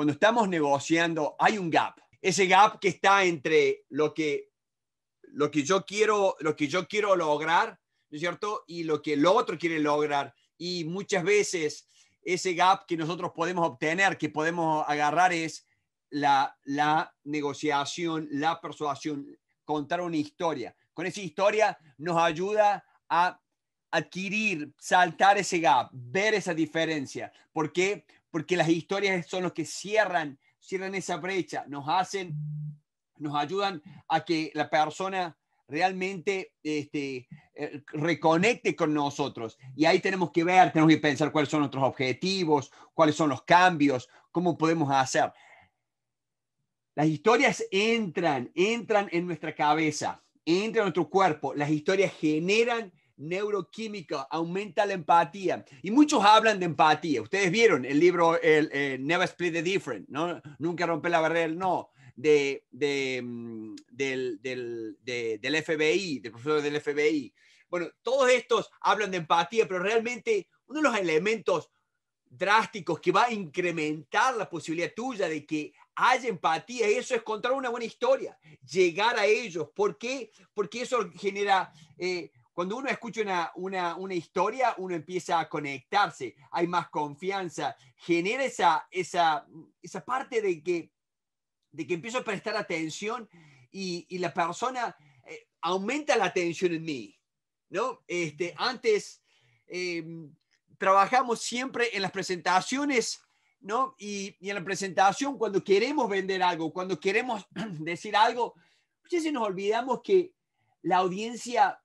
cuando estamos negociando, hay un gap. Ese gap que está entre lo que, lo que, yo, quiero, lo que yo quiero lograr, ¿no es cierto? Y lo que el otro quiere lograr. Y muchas veces ese gap que nosotros podemos obtener, que podemos agarrar es la, la negociación, la persuasión, contar una historia. Con esa historia nos ayuda a adquirir, saltar ese gap, ver esa diferencia. porque porque las historias son los que cierran, cierran esa brecha, nos hacen, nos ayudan a que la persona realmente este, eh, reconecte con nosotros. Y ahí tenemos que ver, tenemos que pensar cuáles son nuestros objetivos, cuáles son los cambios, cómo podemos hacer. Las historias entran, entran en nuestra cabeza, entran en nuestro cuerpo. Las historias generan neuroquímica, aumenta la empatía. Y muchos hablan de empatía. Ustedes vieron el libro el, eh, Never Split the Different, ¿no? Nunca rompe la barrera, mm, del, del, del FBI, del profesor del FBI. Bueno, todos estos hablan de empatía, pero realmente uno de los elementos drásticos que va a incrementar la posibilidad tuya de que haya empatía. Eso es contar una buena historia, llegar a ellos. ¿Por qué? Porque eso genera eh, cuando uno escucha una, una, historia, uno empieza a conectarse, hay más confianza, genera esa, esa, esa parte de que, de que empiezo a prestar atención y, y la persona eh, aumenta la atención en mí. ¿no? Este, antes em, trabajamos siempre en las presentaciones ¿no? Y, y, en la presentación, cuando queremos vender algo, cuando queremos decir algo, muchas veces nos olvidamos que la audiencia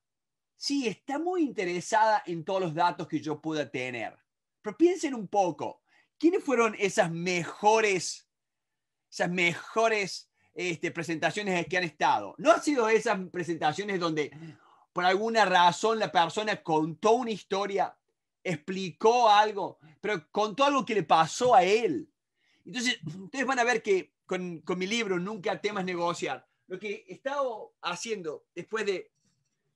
sí, está muy interesada en todos los datos que yo pueda tener. Pero piensen un poco, ¿quiénes fueron esas mejores, esas mejores este, presentaciones que han estado? No han sido esas presentaciones donde por alguna razón la persona contó una historia, explicó algo, pero contó algo que le pasó a él. Entonces, ustedes van a ver que con, con mi libro, Nunca temas negociar, lo que he estado haciendo después de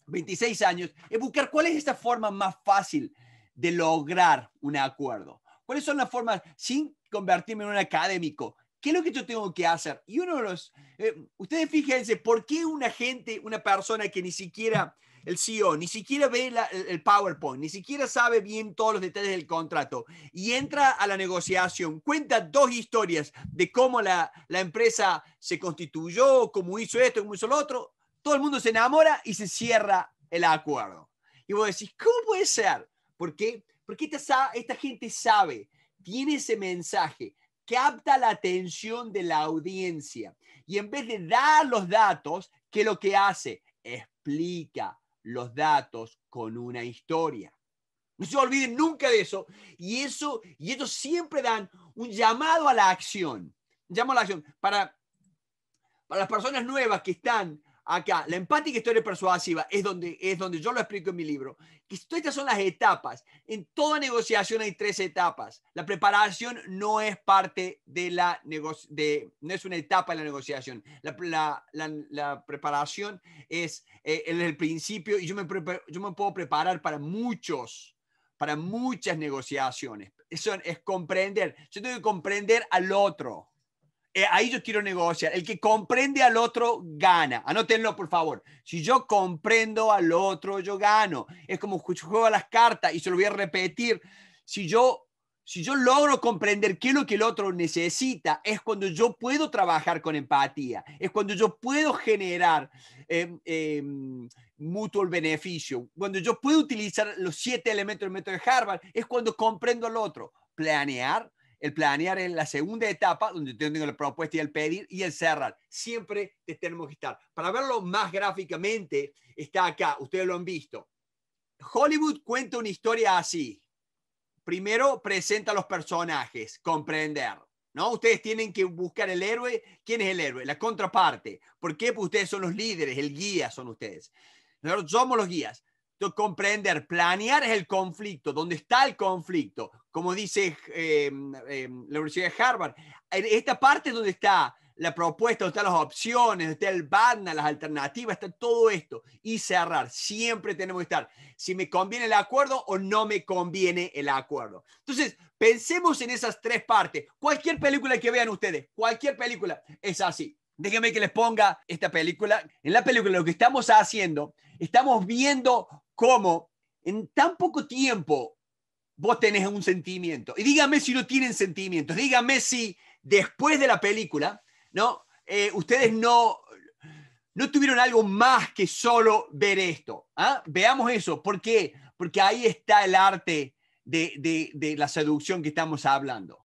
26 años, es buscar cuál es esta forma más fácil de lograr un acuerdo. ¿Cuáles son las formas sin convertirme en un académico? ¿Qué es lo que yo tengo que hacer? Y uno de los, eh, ustedes fíjense, ¿por qué una gente, una persona que ni siquiera el CEO, ni siquiera ve el PowerPoint, ni siquiera sabe bien todos los detalles del contrato y entra a la negociación, cuenta dos historias de cómo la, la empresa se constituyó, cómo hizo esto, cómo hizo lo otro, todo el mundo se enamora y se cierra el acuerdo. Y vos decís, ¿cómo puede ser? ¿Por qué? Porque esta, esta gente sabe, tiene ese mensaje, capta la atención de la audiencia y en vez de dar los datos, ¿qué es lo que hace? Explica los datos con una historia. No se olviden nunca de eso. Y eso, y ellos siempre dan un llamado a la acción. Llamo a la acción. Para, para las personas nuevas que están acá, la empática historia persuasiva es donde, es donde yo lo explico en mi libro. estas son las etapas. En toda negociación hay tres etapas. La preparación no es parte de la de, no es una etapa de la negociación. La, preparación es eh, el, principio y yo me, yo me puedo preparar para muchos, para muchas negociaciones. Eso es comprender. Yo tengo que comprender al otro eh, ahí yo quiero negociar. El que comprende al otro gana. Anótenlo, por favor. Si yo comprendo al otro, yo gano. Es como juego a las cartas y se lo voy a repetir. Si yo si yo logro comprender qué es lo que el otro necesita, es cuando yo puedo trabajar con empatía, es cuando yo puedo generar eh, mutuo beneficio, cuando yo puedo utilizar los siete elementos del método de Harvard, es cuando comprendo al otro. Planear, el planear en la segunda etapa, donde tengo la propuesta y el pedir, y el cerrar. Siempre tenemos que estar. Para verlo más gráficamente, está acá, ustedes lo han visto. Hollywood cuenta una historia así. Primero presenta los personajes, comprender. ¿No? Ustedes tienen que buscar el héroe. ¿Quién es el héroe? La contraparte. ¿Por qué? Pues ustedes son los líderes, el guía son ustedes. Nosotros somos los guías comprender, planear es el conflicto, dónde está el conflicto. Como dice em, em, la Universidad de Harvard, esta parte es donde está la propuesta, donde están las opciones, donde está el BANA, las alternativas, está todo esto. Y cerrar, siempre tenemos que estar, si me conviene el acuerdo o no me conviene el acuerdo. Entonces, pensemos en esas tres partes. Cualquier película que vean ustedes, cualquier película es así. Déjenme que les ponga esta película. En la película lo que estamos haciendo, estamos viendo cómo en tan poco tiempo vos tenés un sentimiento. Y dígame si no tienen sentimientos, dígame si después de la película, ¿no? Eh, ustedes no, no tuvieron algo más que solo ver esto. ¿ah? Veamos eso. ¿Por qué? Porque ahí está el arte de la seducción que estamos hablando.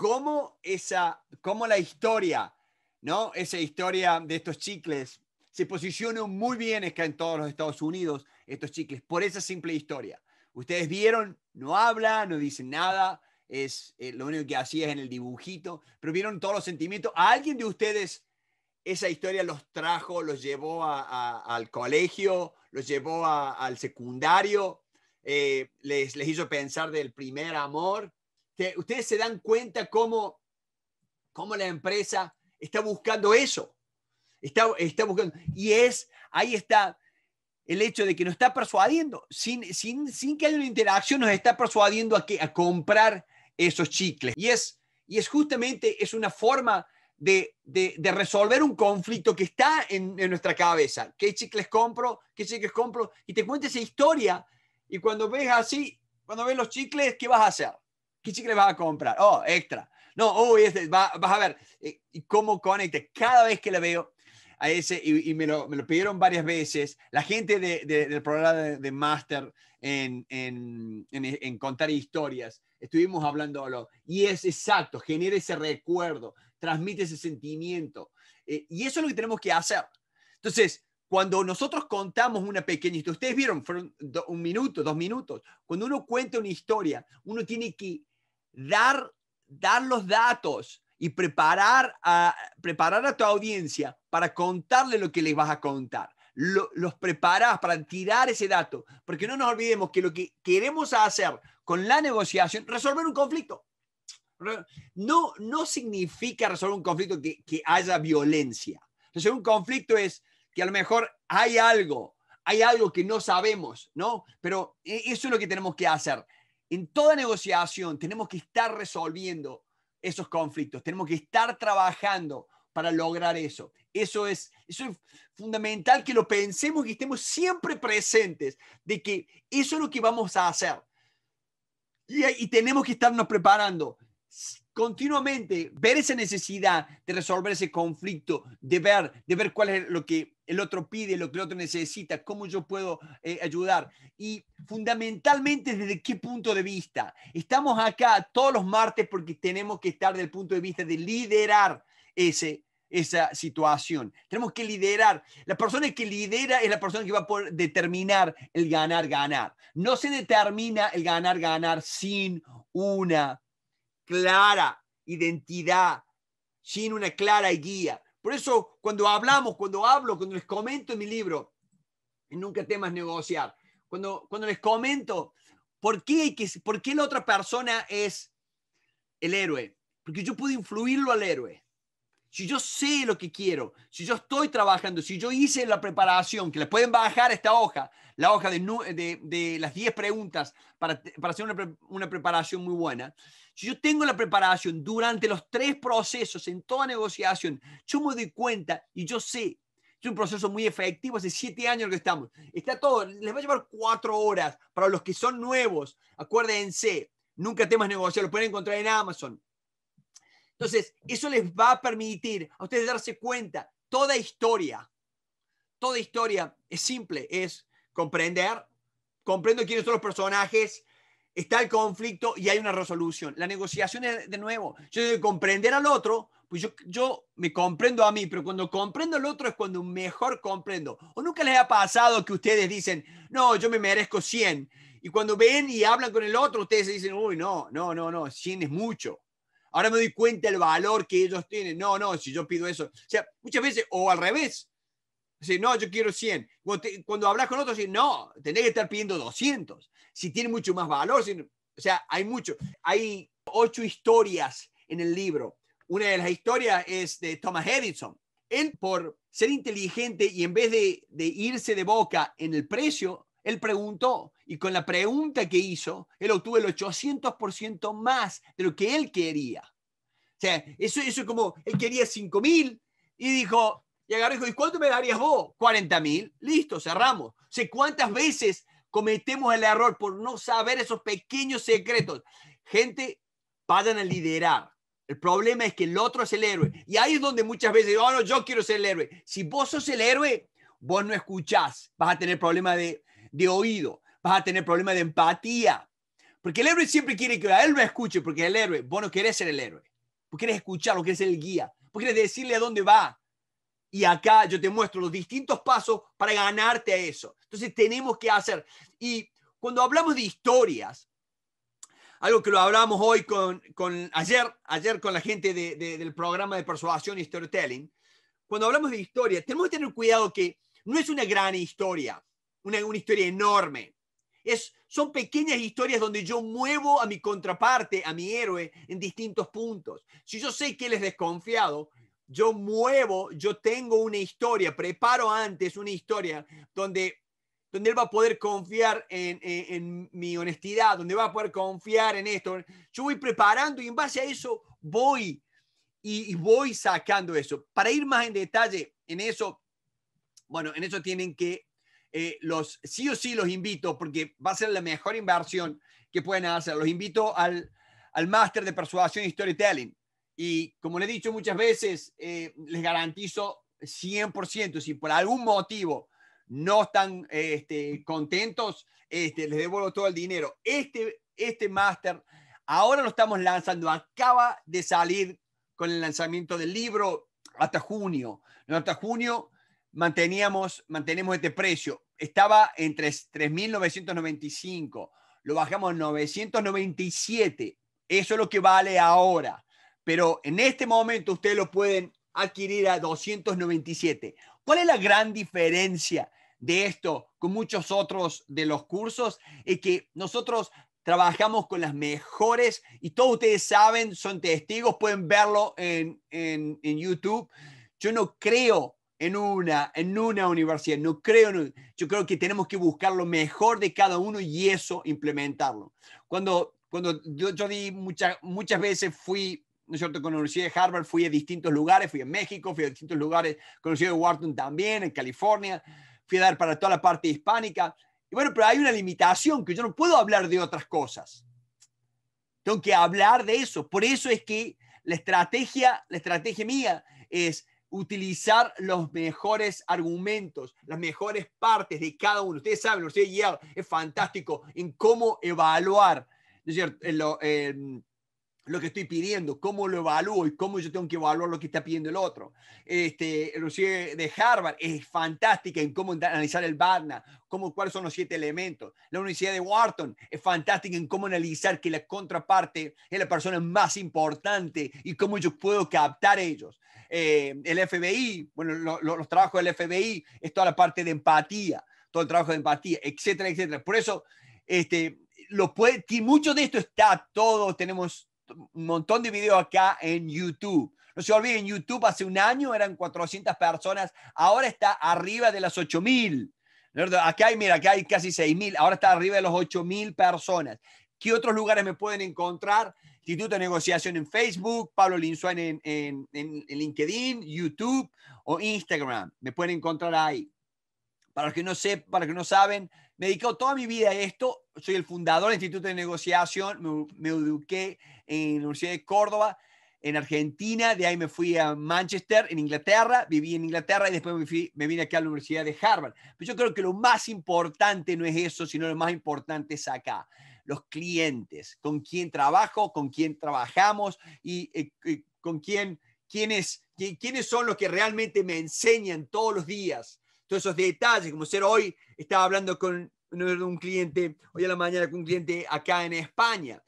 cómo, esa, cómo la historia, ¿no? Esa historia de estos chicles se posicionó muy bien acá en todos los Estados Unidos, estos chicles, por esa simple historia. Ustedes vieron, no habla, no dice nada, es eh, lo único que hacía es en el dibujito, pero vieron todos los sentimientos. ¿A alguien de ustedes esa historia los trajo, los llevó al colegio, los llevó al secundario, eh, les, les hizo pensar del primer amor? ustedes se dan cuenta cómo, cómo la empresa está buscando eso. Está, está, buscando. Y es, ahí está el hecho de que nos está persuadiendo, sin, sin, que haya una interacción, nos está persuadiendo a, que, a comprar esos chicles. Y es, y es justamente, es una forma de, resolver un conflicto que está en, nuestra cabeza. ¿Qué chicles compro? ¿Qué chicles compro? Y te cuenta esa historia y cuando ves así, cuando ves los chicles, ¿qué vas a hacer? ¿Qué le vas a comprar? Oh, extra. No, uy, oh, este, vas a ver eh, cómo conecta. Cada vez que la veo a ese, y, me, lo, me, lo, pidieron varias veces, la gente del programa de, de en, en, en, contar historias, estuvimos hablándolo, y es exacto, genera ese recuerdo, transmite ese sentimiento. Eh, y eso es lo que tenemos que hacer. Entonces, cuando nosotros contamos una pequeña historia, ustedes vieron, fueron un minuto, dos minutos, cuando uno cuenta una historia, uno tiene que dar, dar los datos y preparar a, preparar a tu audiencia para contarle lo que les vas a contar. los preparas para tirar ese dato, porque no nos olvidemos que lo que queremos hacer con la negociación, resolver un conflicto. No, significa resolver un conflicto que, haya violencia. Resolver un conflicto es que a lo mejor hay algo, hay algo que no sabemos, ¿no? Pero eh, eso es lo que tenemos que hacer, en toda negociación tenemos que estar resolviendo esos conflictos, tenemos que estar trabajando para lograr eso. Eso es, eso es fundamental que lo pensemos, que estemos siempre presentes de que eso es lo que vamos a hacer. Y, y tenemos que estarnos preparando continuamente ver esa necesidad de resolver ese conflicto, de ver, de ver cuál es lo que el otro pide, lo que el otro necesita, cómo yo puedo eh, ayudar. Y fundamentalmente, ¿desde qué punto de vista? Estamos acá todos los martes porque tenemos que estar del punto de vista de liderar ese esa situación. Tenemos que liderar. La persona que lidera es la persona que va a poder determinar el ganar, ganar. No se determina el ganar, ganar sin una clara identidad, sin una clara guía. Por eso cuando hablamos, cuando hablo, cuando les comento en mi libro, Nunca temas negociar, cuando, cuando les comento por qué, por qué la otra persona es el héroe, porque yo puedo influirlo al héroe. Si yo sé lo que quiero, si yo estoy trabajando, si yo hice la preparación, que les pueden bajar esta hoja, la hoja de, las 10 preguntas para, hacer una, una preparación muy buena, si yo tengo la preparación durante los tres procesos en toda negociación, yo me doy cuenta y yo sé, es un proceso muy efectivo, hace siete años que estamos, está todo, les va a llevar cuatro horas para los que son nuevos, acuérdense, nunca temas negociar, lo pueden encontrar en Amazon. Entonces, eso les va a permitir a ustedes darse cuenta, toda historia, toda historia es simple, es comprender, comprendo quiénes son los personajes, está el conflicto y hay una resolución. La negociación es de nuevo. Yo de comprender al otro, pues yo, yo me comprendo a mí, pero cuando comprendo al otro es cuando mejor comprendo. ¿O nunca les ha pasado que ustedes dicen, no, yo me merezco 100? Y cuando ven y hablan con el otro, ustedes se dicen, uy, no, no, no, no, 100 es mucho. Ahora me doy cuenta del valor que ellos tienen. No, no, si yo pido eso. O sea, muchas veces, o al revés, si no, yo quiero 100. Cuando, hablas con otros, no, tenés que estar pidiendo 200. Si tiene mucho más valor, o sea, hay mucho. Hay ocho historias en el libro. Una de las historias es de Thomas Edison. Él, por ser inteligente y en vez de, irse de boca en el precio, él preguntó y con la pregunta que hizo, él obtuvo el 800% más de lo que él quería. O sea, eso, eso como, él quería 5.000 y dijo, y agarró y dijo, ¿y cuánto me darías vos? 40 mil. Listo, cerramos. O sé sea, cuántas veces cometemos el error por no saber esos pequeños secretos. Gente, vayan a liderar. El problema es que el otro es el héroe. Y ahí es donde muchas veces, oh, no, yo quiero ser el héroe. Si vos sos el héroe, vos no escuchás. Vas a tener problemas de, de oído. Vas a tener problemas de empatía. Porque el héroe siempre quiere que a él lo escuche, porque el héroe, vos no querés ser el héroe. Vos querés escucharlo, querés ser el guía. Vos querés decirle a dónde va y acá yo te muestro los distintos pasos para ganarte a eso. Entonces tenemos que hacer. Y cuando hablamos de historias, algo que lo hablamos hoy con, ayer, ayer con la gente del programa de persuasión y storytelling, cuando hablamos de historia, tenemos que tener cuidado que no es una gran historia, una, una historia enorme. Es, son pequeñas historias donde yo muevo a mi contraparte, a mi héroe, en distintos puntos. Si yo sé que él es desconfiado, yo muevo, yo tengo una historia, preparo antes una historia donde, donde él va a poder confiar en, mi honestidad, donde va a poder confiar en esto. Yo voy preparando y en base a eso voy y, voy sacando eso. Para ir más en detalle en eso, bueno, en eso tienen que eh, los sí o sí los invito porque va a ser la mejor inversión que pueden hacer. Los invito al, al máster de persuasión y storytelling. Y como le he dicho muchas veces, eh, les garantizo 100%, si por algún motivo no están eh, este, contentos, este, les devuelvo todo el dinero. Este, este máster ahora lo estamos lanzando, acaba de salir con el lanzamiento del libro hasta junio. hasta junio manteníamos, mantenemos este precio. Estaba entre 3.995, lo bajamos a 997. Eso es lo que vale ahora pero en este momento ustedes lo pueden adquirir a 297. ¿Cuál es la gran diferencia de esto con muchos otros de los cursos? Es que nosotros trabajamos con las mejores y todos ustedes saben, son testigos, pueden verlo en, en, YouTube. Yo no creo en una, en una universidad, no creo, en, yo creo que tenemos que buscar lo mejor de cada uno y eso implementarlo. Cuando, cuando yo, yo di muchas muchas veces fui ¿no es cierto? Con la Universidad de Harvard fui a distintos lugares, fui a México, fui a distintos lugares, conocí la de Wharton también, en California, fui a dar para toda la parte hispánica. Y bueno, pero hay una limitación que yo no puedo hablar de otras cosas. Tengo que hablar de eso. Por eso es que la estrategia, la estrategia mía es utilizar los mejores argumentos, las mejores partes de cada uno. Ustedes saben, la Universidad de Yale es fantástico en cómo evaluar es cierto? lo que estoy pidiendo, cómo lo evalúo y cómo yo tengo que evaluar lo que está pidiendo el otro. Este, Universidad de Harvard es fantástica en cómo analizar el BARNA, cómo, cuáles son los siete elementos. La Universidad de Wharton es fantástica en cómo analizar que la contraparte es la persona más importante y cómo yo puedo captar ellos. Eh, el FBI, bueno, los trabajos del FBI es toda la parte de empatía, todo el trabajo de empatía, etcétera, etcétera. Por eso, este, lo puede, mucho de esto está, todos tenemos un montón de videos acá en YouTube. No se olviden, YouTube hace un año eran 400 personas, ahora está arriba de las 8000. Acá hay, mira, acá hay casi 6000, ahora está arriba de las 8000 personas. ¿Qué otros lugares me pueden encontrar? Instituto de Negociación en Facebook, Pablo Linsuán en, en, LinkedIn, YouTube o Instagram. Me pueden encontrar ahí. Para los que no, sé, para los que no saben, me he toda mi vida a esto. Soy el fundador del Instituto de Negociación, me eduqué en la Universidad de Córdoba, en Argentina, de ahí me fui a Manchester, en Inglaterra, viví en Inglaterra y después me, vine aquí a la Universidad de Harvard. Pero yo creo que lo más importante no es eso, sino lo más importante es acá los clientes, con quién trabajo, con quién trabajamos y, eh, con quién, quiénes, quiénes son los que realmente me enseñan todos los días. Todos esos detalles, como ser hoy, estaba hablando con un cliente, hoy a la mañana con un cliente acá en España.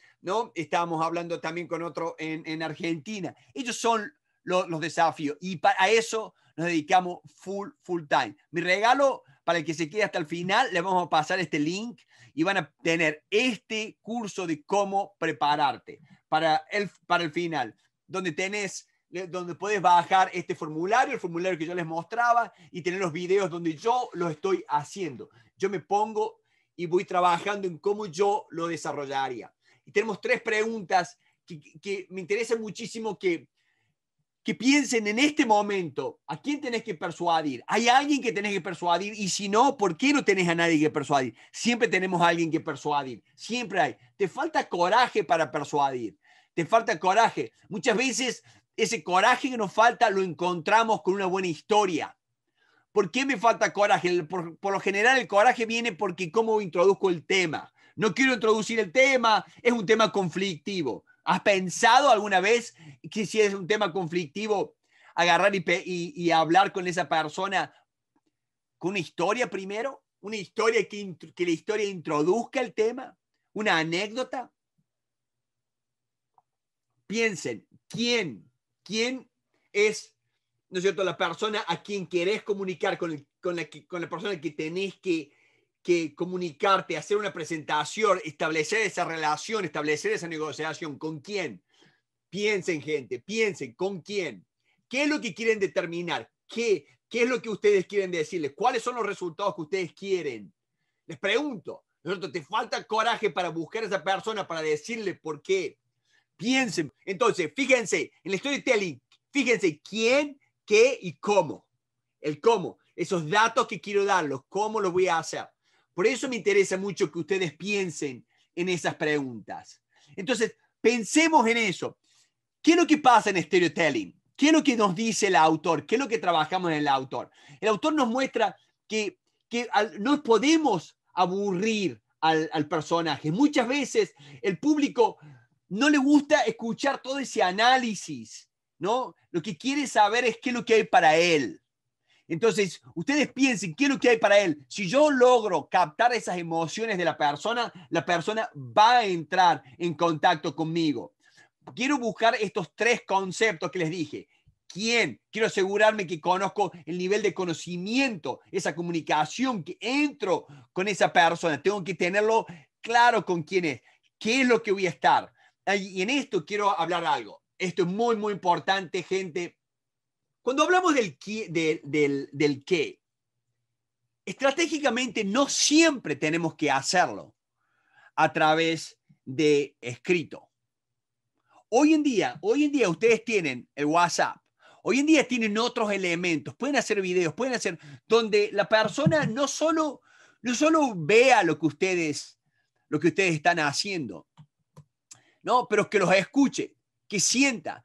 Estábamos hablando también con otro en, Argentina. Ellos son los desafíos y para eso nos dedicamos full, full time. Mi regalo para el que se quede hasta el final, le vamos a pasar este link y van a tener este curso de cómo prepararte para el, para el final, donde tenés eh, donde puedes bajar este formulario, el formulario que yo les mostraba, y tener los videos donde yo lo estoy haciendo. Yo me pongo y voy trabajando en cómo yo lo desarrollaría. Y tenemos tres preguntas que, me interesa muchísimo que, piensen en este momento, ¿a quién tenés que persuadir? ¿Hay alguien que tenés que persuadir? Y si no, ¿por qué no tenés a nadie que persuadir? Siempre tenemos a alguien que persuadir, siempre hay. Te falta coraje para persuadir, te falta coraje. Muchas veces ese coraje que nos falta lo encontramos con una buena historia. ¿Por qué me falta coraje? Por, por lo general el coraje viene porque cómo introduzco el tema, no quiero introducir el tema, es un tema conflictivo. ¿Has pensado alguna vez que si es un tema conflictivo, agarrar y, hablar con esa persona con una historia primero? ¿Una historia que, la historia introduzca el tema? ¿Una anécdota? Piensen, ¿quién? ¿Quién es, no es cierto, la persona a quien querés comunicar, con, la, con la persona que tenés que que comunicarte, hacer una presentación, establecer esa relación, establecer esa negociación. ¿Con quién? Piensen, gente, piensen, ¿con quién? ¿Qué es lo que quieren determinar? ¿Qué, qué es lo que ustedes quieren decirles? ¿Cuáles son los resultados que ustedes quieren? Les pregunto, ¿no? ¿te falta coraje para buscar a esa persona, para decirle por qué? Piensen. Entonces, fíjense, en el storytelling, fíjense quién, qué y cómo. El cómo, esos datos que quiero darlos, cómo los voy a hacer. Por eso me interesa mucho que ustedes piensen en esas preguntas. Entonces, pensemos en eso. ¿Qué es lo que pasa en storytelling? ¿Qué es lo que nos dice el autor? ¿Qué es lo que trabajamos en el autor? El autor nos muestra que, que no podemos aburrir al, al personaje. Muchas veces el público no le gusta escuchar todo ese análisis, ¿no? Lo que quiere saber es qué es lo que hay para él. Entonces, ustedes piensen, ¿qué es lo que hay para él? Si yo logro captar esas emociones de la persona, la persona va a entrar en contacto conmigo. Quiero buscar estos tres conceptos que les dije. ¿Quién? Quiero asegurarme que conozco el nivel de conocimiento, esa comunicación, que entro con esa persona. Tengo que tenerlo claro con quién es, qué es lo que voy a estar. Y en esto quiero hablar algo. Esto es muy, muy importante, gente cuando hablamos del, qué, estratégicamente no siempre tenemos que hacerlo a través de escrito. Hoy en día, hoy en día ustedes tienen el WhatsApp, hoy en día tienen otros elementos, pueden hacer videos, pueden hacer donde la persona no solo, no solo vea lo que ustedes lo que ustedes están haciendo, no, pero que los escuche, que sienta,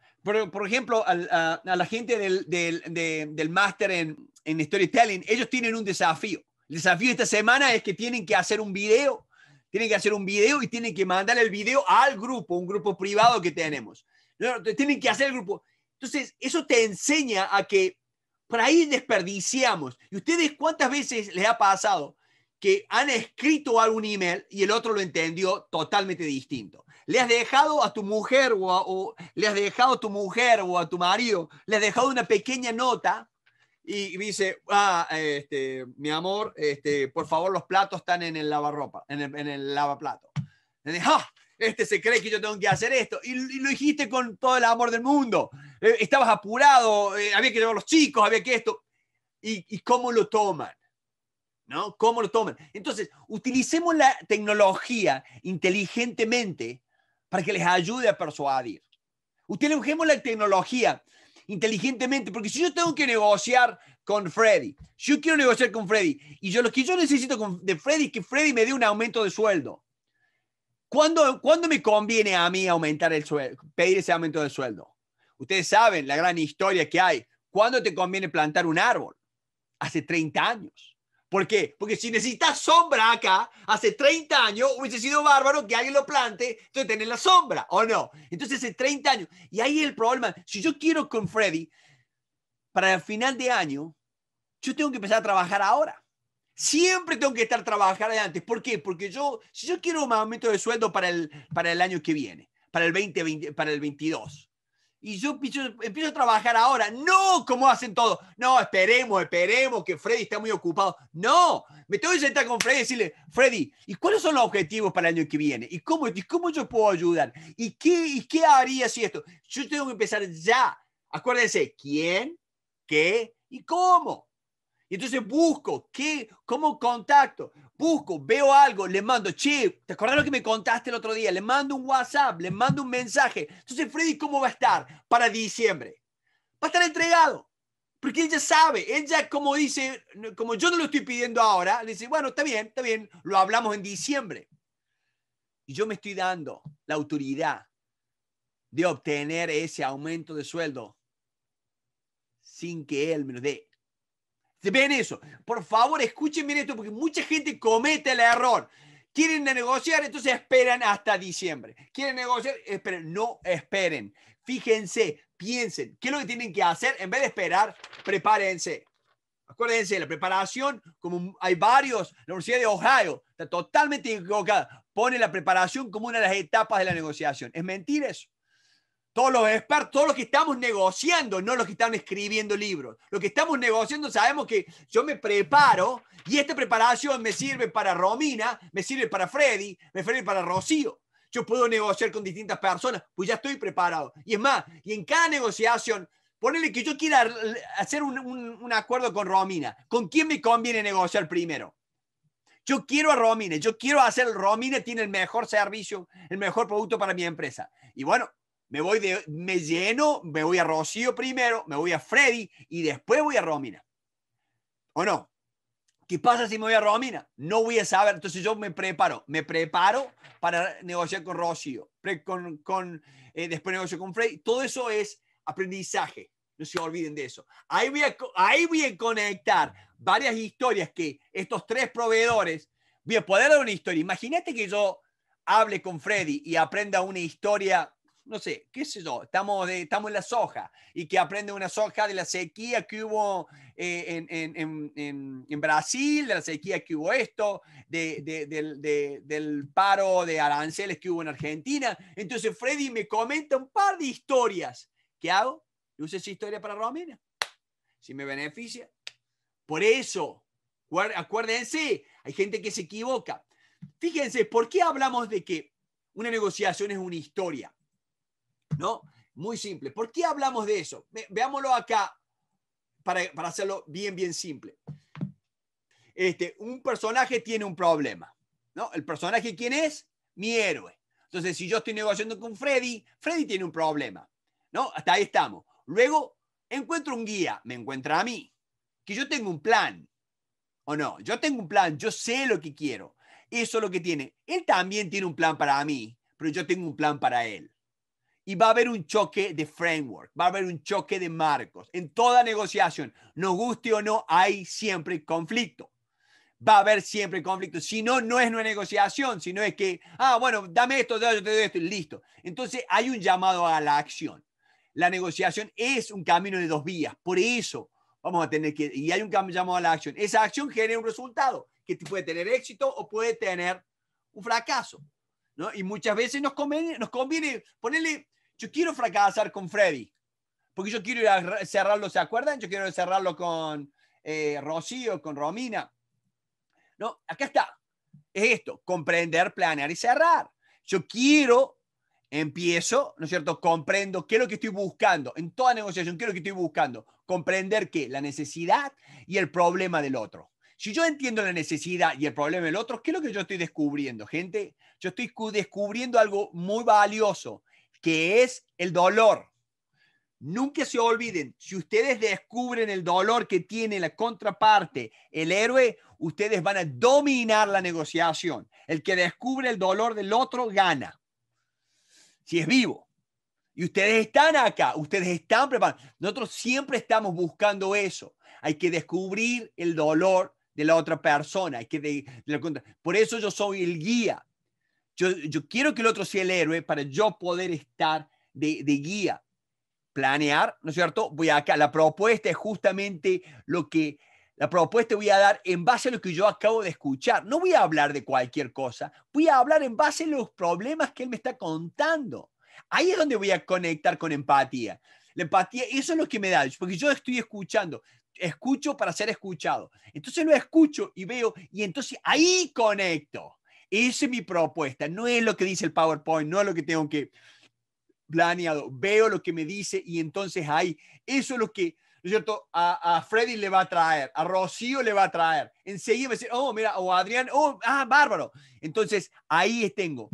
por ejemplo, a, la gente del, del, del máster en, en storytelling, ellos tienen un desafío. El desafío esta semana es que tienen que hacer un video, tienen que hacer un video y tienen que mandar el video al grupo, un grupo privado que tenemos. tienen que hacer el grupo. Entonces, eso te enseña a que por ahí desperdiciamos. ¿Y ustedes cuántas veces les ha pasado que han escrito algún email y el otro lo entendió totalmente distinto? le has dejado a tu mujer o, a, dejado a tu mujer tu marido, le has dejado una pequeña nota y dice, ah, este, mi amor, este, por favor, los platos están en el lavarropa, en el, en lavaplato. Ah, este se cree que yo tengo que hacer esto. Y, lo dijiste con todo el amor del mundo. Eh, estabas apurado, eh, había que llevar a los chicos, había que esto. Y, y cómo lo toman. ¿no? ¿Cómo lo toman? Entonces, utilicemos la tecnología inteligentemente para que les ayude a persuadir. Ustedes Utilicemos la tecnología inteligentemente, porque si yo tengo que negociar con Freddy, si yo quiero negociar con Freddy, y yo lo que yo necesito de Freddy es que Freddy me dé un aumento de sueldo. ¿Cuándo, me conviene a mí aumentar el sueldo, pedir ese aumento de sueldo? Ustedes saben la gran historia que hay. ¿Cuándo te conviene plantar un árbol? Hace 30 años. ¿Por qué? Porque si necesitas sombra acá, hace 30 años hubiese sido bárbaro que alguien lo plante, entonces tener la sombra, ¿o no? Entonces hace 30 años. Y ahí el problema. Si yo quiero con Freddy, para el final de año, yo tengo que empezar a trabajar ahora. Siempre tengo que estar trabajando antes. ¿Por qué? Porque yo, si yo quiero un aumento de sueldo para el, para el año que viene, para el 20, para el 22, y yo empiezo, a trabajar ahora. No, como hacen todos. No, esperemos, esperemos que Freddy está muy ocupado. No, me tengo que sentar con Freddy y decirle, Freddy, ¿y cuáles son los objetivos para el año que viene? ¿Y cómo, yo puedo ayudar? ¿Y qué, ¿Y qué haría si esto? Yo tengo que empezar ya. Acuérdense, ¿quién? ¿Qué? ¿Y cómo? Y entonces busco, ¿qué? ¿Cómo contacto? busco, veo algo, le mando, che, ¿te acordás lo que me contaste el otro día? Le mando un WhatsApp, le mando un mensaje. Entonces, Freddy, ¿cómo va a estar para diciembre? Va a estar entregado. Porque él ya sabe, ella ya como dice, como yo no lo estoy pidiendo ahora, le dice, bueno, está bien, está bien, lo hablamos en diciembre. Y yo me estoy dando la autoridad de obtener ese aumento de sueldo sin que él me lo dé Vean eso. Por favor, escuchen bien esto porque mucha gente comete el error. Quieren negociar, entonces esperan hasta diciembre. Quieren negociar, esperen. No esperen. Fíjense, piensen. ¿Qué es lo que tienen que hacer? En vez de esperar, prepárense. Acuérdense, la preparación, como hay varios, la Universidad de Ohio está totalmente equivocada. Pone la preparación como una de las etapas de la negociación. ¿Es mentira eso? Todos los expertos, todos los que estamos negociando, no los que están escribiendo libros. Los que estamos negociando sabemos que yo me preparo y esta preparación me sirve para Romina, me sirve para Freddy, me sirve para Rocío. Yo puedo negociar con distintas personas, pues ya estoy preparado. Y es más, y en cada negociación, ponele que yo quiera hacer un, acuerdo con Romina. ¿Con quién me conviene negociar primero? Yo quiero a Romina. yo quiero hacer, Romina tiene el mejor servicio, el mejor producto para mi empresa. Y bueno, me voy de, me lleno, me voy a Rocío primero, me voy a Freddy y después voy a Romina. ¿O no? ¿Qué pasa si me voy a Romina? No voy a saber. Entonces yo me preparo, me preparo para negociar con Rocío, con, con eh, después negocio con Freddy. Todo eso es aprendizaje. No se olviden de eso. Ahí voy, ahí voy a conectar varias historias que estos tres proveedores, voy a poder dar una historia. Imagínate que yo hable con Freddy y aprenda una historia no sé, qué sé yo, estamos, de, estamos en la soja y que aprende una soja de la sequía que hubo eh, en, Brasil, de la sequía que hubo esto, del, paro de aranceles que hubo en Argentina. Entonces Freddy me comenta un par de historias. ¿Qué hago? Yo uso esa historia para Romina. Si me beneficia. Por eso, acuérdense, hay gente que se equivoca. Fíjense, ¿por qué hablamos de que una negociación es una historia? ¿no? Muy simple. ¿Por qué hablamos de eso? veámoslo acá para, para hacerlo bien, bien simple. Este, un personaje tiene un problema, ¿no? El personaje, ¿quién es? Mi héroe. Entonces, si yo estoy negociando con Freddy, Freddy tiene un problema, ¿no? Hasta ahí estamos. Luego, encuentro un guía, me encuentra a mí, que yo tengo un plan, ¿o no? Yo tengo un plan, yo sé lo que quiero. Eso es lo que tiene. Él también tiene un plan para mí, pero yo tengo un plan para él y va a haber un choque de framework, va a haber un choque de marcos. En toda negociación, nos guste o no, hay siempre conflicto. Va a haber siempre conflicto. Si no, no es una negociación, sino es que, ah, bueno, dame esto, yo te doy esto y listo. Entonces hay un llamado a la acción. La negociación es un camino de dos vías. Por eso vamos a tener que, y hay un llamado a la acción. Esa acción genera un resultado que puede tener éxito o puede tener un fracaso. ¿no? Y muchas veces nos conviene, nos conviene ponerle yo quiero fracasar con Freddy, porque yo quiero ir a cerrarlo, ¿se acuerdan? Yo quiero cerrarlo con eh, Rocío, con Romina. No, acá está. Es esto, comprender, planear y cerrar. Yo quiero, empiezo, ¿no es cierto? Comprendo qué es lo que estoy buscando. En toda negociación, ¿qué es lo que estoy buscando? Comprender qué? La necesidad y el problema del otro. Si yo entiendo la necesidad y el problema del otro, ¿qué es lo que yo estoy descubriendo, gente? Yo estoy descubriendo algo muy valioso que es el dolor. Nunca se olviden, si ustedes descubren el dolor que tiene la contraparte, el héroe, ustedes van a dominar la negociación. El que descubre el dolor del otro gana. Si es vivo. Y ustedes están acá, ustedes están preparados. Nosotros siempre estamos buscando eso. Hay que descubrir el dolor de la otra persona. Hay que de, Por eso yo soy el guía. Yo, quiero que el otro sea el héroe para yo poder estar de, guía. Planear, ¿no es cierto? Voy acá. La propuesta es justamente lo que la propuesta voy a dar en base a lo que yo acabo de escuchar. No voy a hablar de cualquier cosa, voy a hablar en base a los problemas que él me está contando. Ahí es donde voy a conectar con empatía. La empatía, eso es lo que me da, porque yo estoy escuchando, escucho para ser escuchado. Entonces lo escucho y veo, y entonces ahí conecto. Esa es mi propuesta, no es lo que dice el PowerPoint, no es lo que tengo que planeado, veo lo que me dice y entonces ahí, eso es lo que, ¿no es cierto? A, Freddy le va a traer, a Rocío le va a traer, enseguida va a decir, oh, mira, o Adrián, oh, ah, bárbaro. Entonces ahí tengo,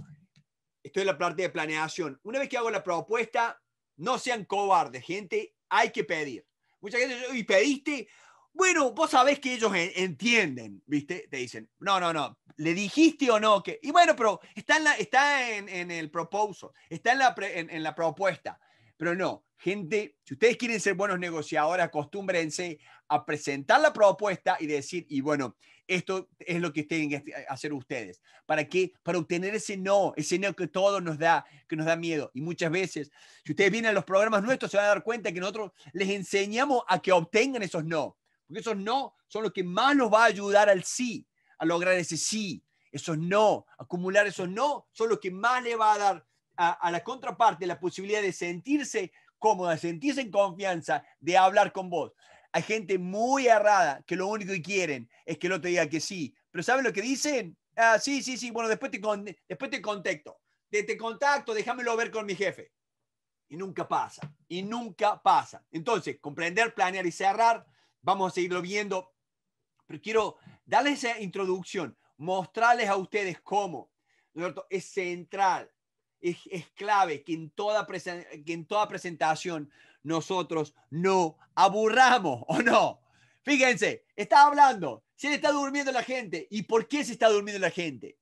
estoy en la parte de planeación. Una vez que hago la propuesta, no sean cobardes, gente, hay que pedir. muchas gente, y pediste, bueno, vos sabés que ellos entienden, ¿viste? Te dicen, no, no, no, le dijiste o no que. Y bueno, pero está en, la, está en, el proposal, está en la, en, en la propuesta. Pero no, gente, si ustedes quieren ser buenos negociadores, acostúmbrense a presentar la propuesta y decir, y bueno, esto es lo que tienen que hacer ustedes. ¿Para qué? Para obtener ese no, ese no que todo nos da, que nos da miedo. Y muchas veces, si ustedes vienen a los programas nuestros, se van a dar cuenta que nosotros les enseñamos a que obtengan esos no. Porque esos no son los que más nos va a ayudar al sí, a lograr ese sí. Esos no, acumular esos no, son los que más le va a dar a, la contraparte la posibilidad de sentirse cómoda, sentirse en confianza, de hablar con vos. Hay gente muy errada que lo único que quieren es que el otro diga que sí. Pero ¿saben lo que dicen? Ah, sí, sí, sí, bueno, después te, después te contacto. de te contacto, déjamelo ver con mi jefe. Y nunca pasa, y nunca pasa. Entonces, comprender, planear y cerrar Vamos a seguirlo viendo, pero quiero darles esa introducción, mostrarles a ustedes cómo. Es central, es, clave que en, toda en toda presentación nosotros no aburramos, ¿o no? Fíjense, está hablando, se está durmiendo la gente. ¿Y por qué se está durmiendo la gente?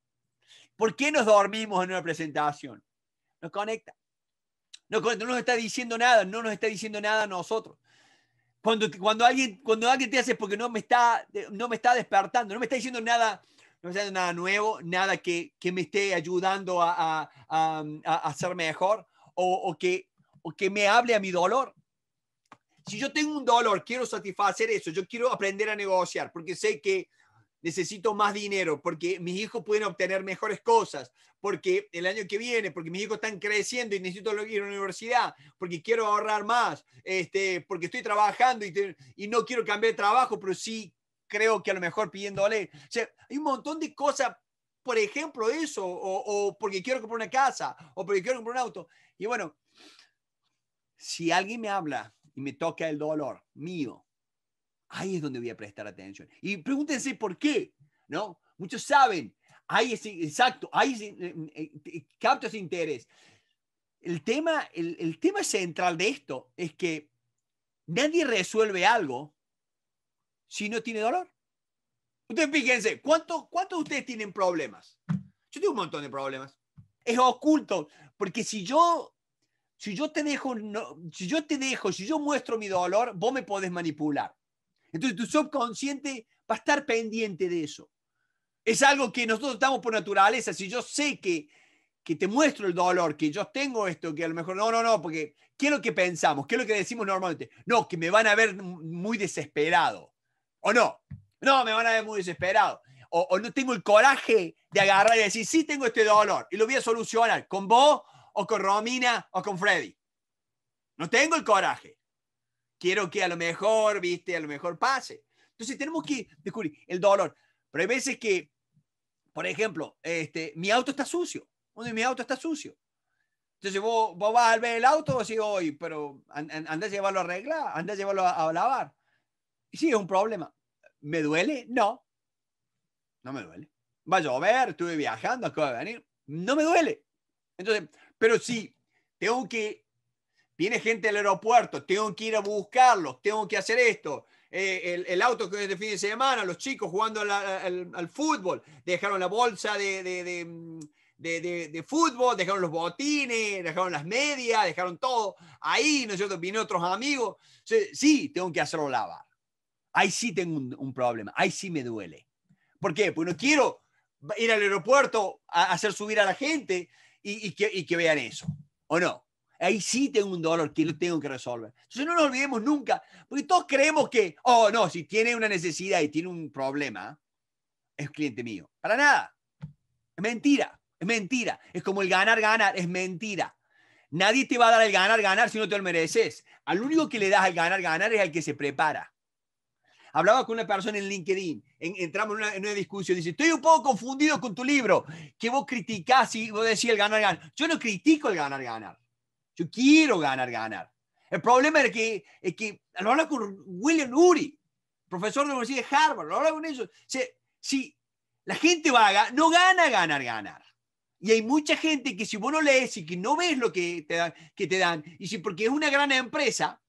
¿Por qué nos dormimos en una presentación? Nos conecta. No, no nos está diciendo nada, no nos está diciendo nada a nosotros. Cuando, cuando, alguien, cuando alguien te hace porque no me, está, no me está despertando, no me está diciendo nada, no me nada nuevo, nada que, que me esté ayudando a, a, a, ser mejor o, o, que, o que me hable a mi dolor. Si yo tengo un dolor, quiero satisfacer eso, yo quiero aprender a negociar porque sé que necesito más dinero porque mis hijos pueden obtener mejores cosas, porque el año que viene, porque mis hijos están creciendo y necesito ir a la universidad, porque quiero ahorrar más, este, porque estoy trabajando y, no quiero cambiar de trabajo, pero sí creo que a lo mejor pidiéndole. O sea, hay un montón de cosas, por ejemplo, eso, o, o porque quiero comprar una casa, o porque quiero comprar un auto. Y bueno, si alguien me habla y me toca el dolor mío, ahí es donde voy a prestar atención. Y pregúntense por qué, ¿no? Muchos saben, ahí es exacto, ahí es, eh, mm, eh, interés. El tema, el, tema central de esto es que nadie resuelve algo si no tiene dolor. Ustedes fíjense, ¿cuántos, cuánto de ustedes tienen problemas? Yo tengo un montón de problemas. Es oculto, porque si yo, si yo te dejo, no, si yo te dejo, si yo muestro mi dolor, vos me podés manipular. Entonces tu subconsciente va a estar pendiente de eso. Es algo que nosotros estamos por naturaleza. Si yo sé que, que te muestro el dolor, que yo tengo esto, que a lo mejor no, no, no, porque ¿qué es lo que pensamos? ¿Qué es lo que decimos normalmente? No, que me van a ver muy desesperado. ¿O no? No, me van a ver muy desesperado. O, o no tengo el coraje de agarrar y decir, sí tengo este dolor y lo voy a solucionar con vos o con Romina o con Freddy. No tengo el coraje quiero que a lo mejor, viste, a lo mejor pase. Entonces tenemos que descubrir el dolor. Pero hay veces que, por ejemplo, este, mi auto está sucio. Uno mi auto está sucio. Entonces vos, vas a ver el auto, así hoy, pero andás a llevarlo a arreglar, andás a llevarlo a, lavar. Y sí, es un problema. ¿Me duele? No. No me duele. Va a llover, estuve viajando, acabo de venir. No me duele. Entonces, pero si tengo que viene gente al aeropuerto, tengo que ir a buscarlos, tengo que hacer esto. Eh, el, auto que es de fin de semana, los chicos jugando al, fútbol, dejaron la bolsa de, de, fútbol, dejaron los botines, dejaron las medias, dejaron todo. Ahí, ¿no nosotros vienen otros amigos. Sí, tengo que hacerlo lavar. Ahí sí tengo un, problema, ahí sí me duele. ¿Por qué? Pues no quiero ir al aeropuerto a hacer subir a la gente y, que, y que vean eso, ¿o no? ahí sí tengo un dolor que lo tengo que resolver. Entonces no nos olvidemos nunca, porque todos creemos que, oh, no, si tiene una necesidad y tiene un problema, es cliente mío. Para nada. Es mentira, es mentira. Es como el ganar, ganar, es mentira. Nadie te va a dar el ganar, ganar si no te lo mereces. Al único que le das el ganar, ganar es al que se prepara. Hablaba con una persona en LinkedIn, entramos en una, en una, discusión, dice, estoy un poco confundido con tu libro, que vos criticás y vos decís el ganar, ganar. Yo no critico el ganar, ganar. Yo quiero ganar, ganar. El problema es que, es que con William Uri, profesor de la Universidad de Harvard, lo con ellos, si la gente vaga, no gana, ganar, ganar. Y hay mucha gente que si vos no lees y que no ves lo que te, dan, que te dan, y si porque es una gran empresa,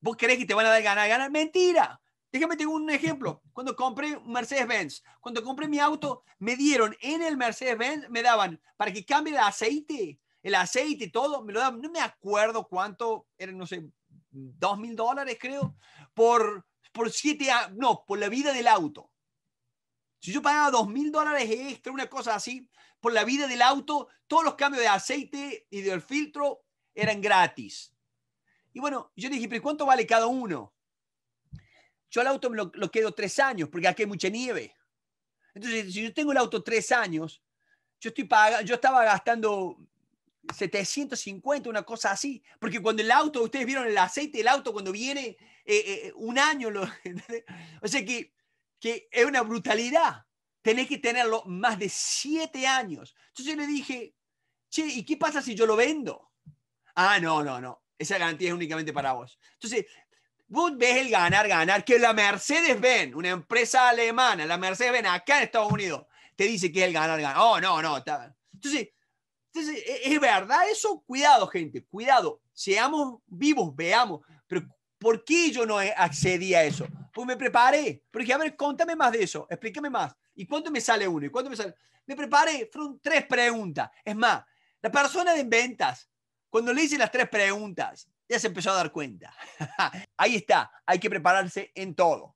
vos crees que te van a dar ganar, ganar, mentira. Déjame tengo un ejemplo. Cuando compré un Mercedes-Benz, cuando compré mi auto, me dieron en el Mercedes-Benz, me daban para que cambie de aceite, el aceite, todo, me lo no me acuerdo cuánto, eran, no sé, dos mil dólares creo, por, por siete, no, por la vida del auto. Si yo pagaba dos mil dólares extra, una cosa así, por la vida del auto, todos los cambios de aceite y del filtro eran gratis. Y bueno, yo dije, pero ¿cuánto vale cada uno? Yo al auto me lo, quedo tres años, porque aquí hay mucha nieve. Entonces, si yo tengo el auto tres años, yo, estoy pagando, yo estaba gastando 750, una cosa así. Porque cuando el auto, ustedes vieron el aceite del auto cuando viene eh, eh, un año. o sea que, que es una brutalidad. Tenés que tenerlo más de siete años. Entonces le dije, che, ¿y qué pasa si yo lo vendo? Ah, no, no, no. Esa garantía es únicamente para vos. Entonces, vos ves el ganar, ganar, que la Mercedes-Benz, una empresa alemana, la Mercedes-Benz acá en Estados Unidos, te dice que es el ganar, ganar. Oh, no, no. Entonces, entonces, e, ¿es verdad eso? Cuidado, gente, cuidado. Seamos vivos, veamos. Pero, ¿por qué yo no accedí a eso? Pues me preparé. Porque, a ver, contame más de eso, explícame más. ¿Y cuánto me sale uno? ¿Y cuánto me sale? Me preparé, fueron tres preguntas. Es más, la persona de ventas, cuando le hice las tres preguntas, ya se empezó a dar cuenta. Ahí está, hay que prepararse en todo.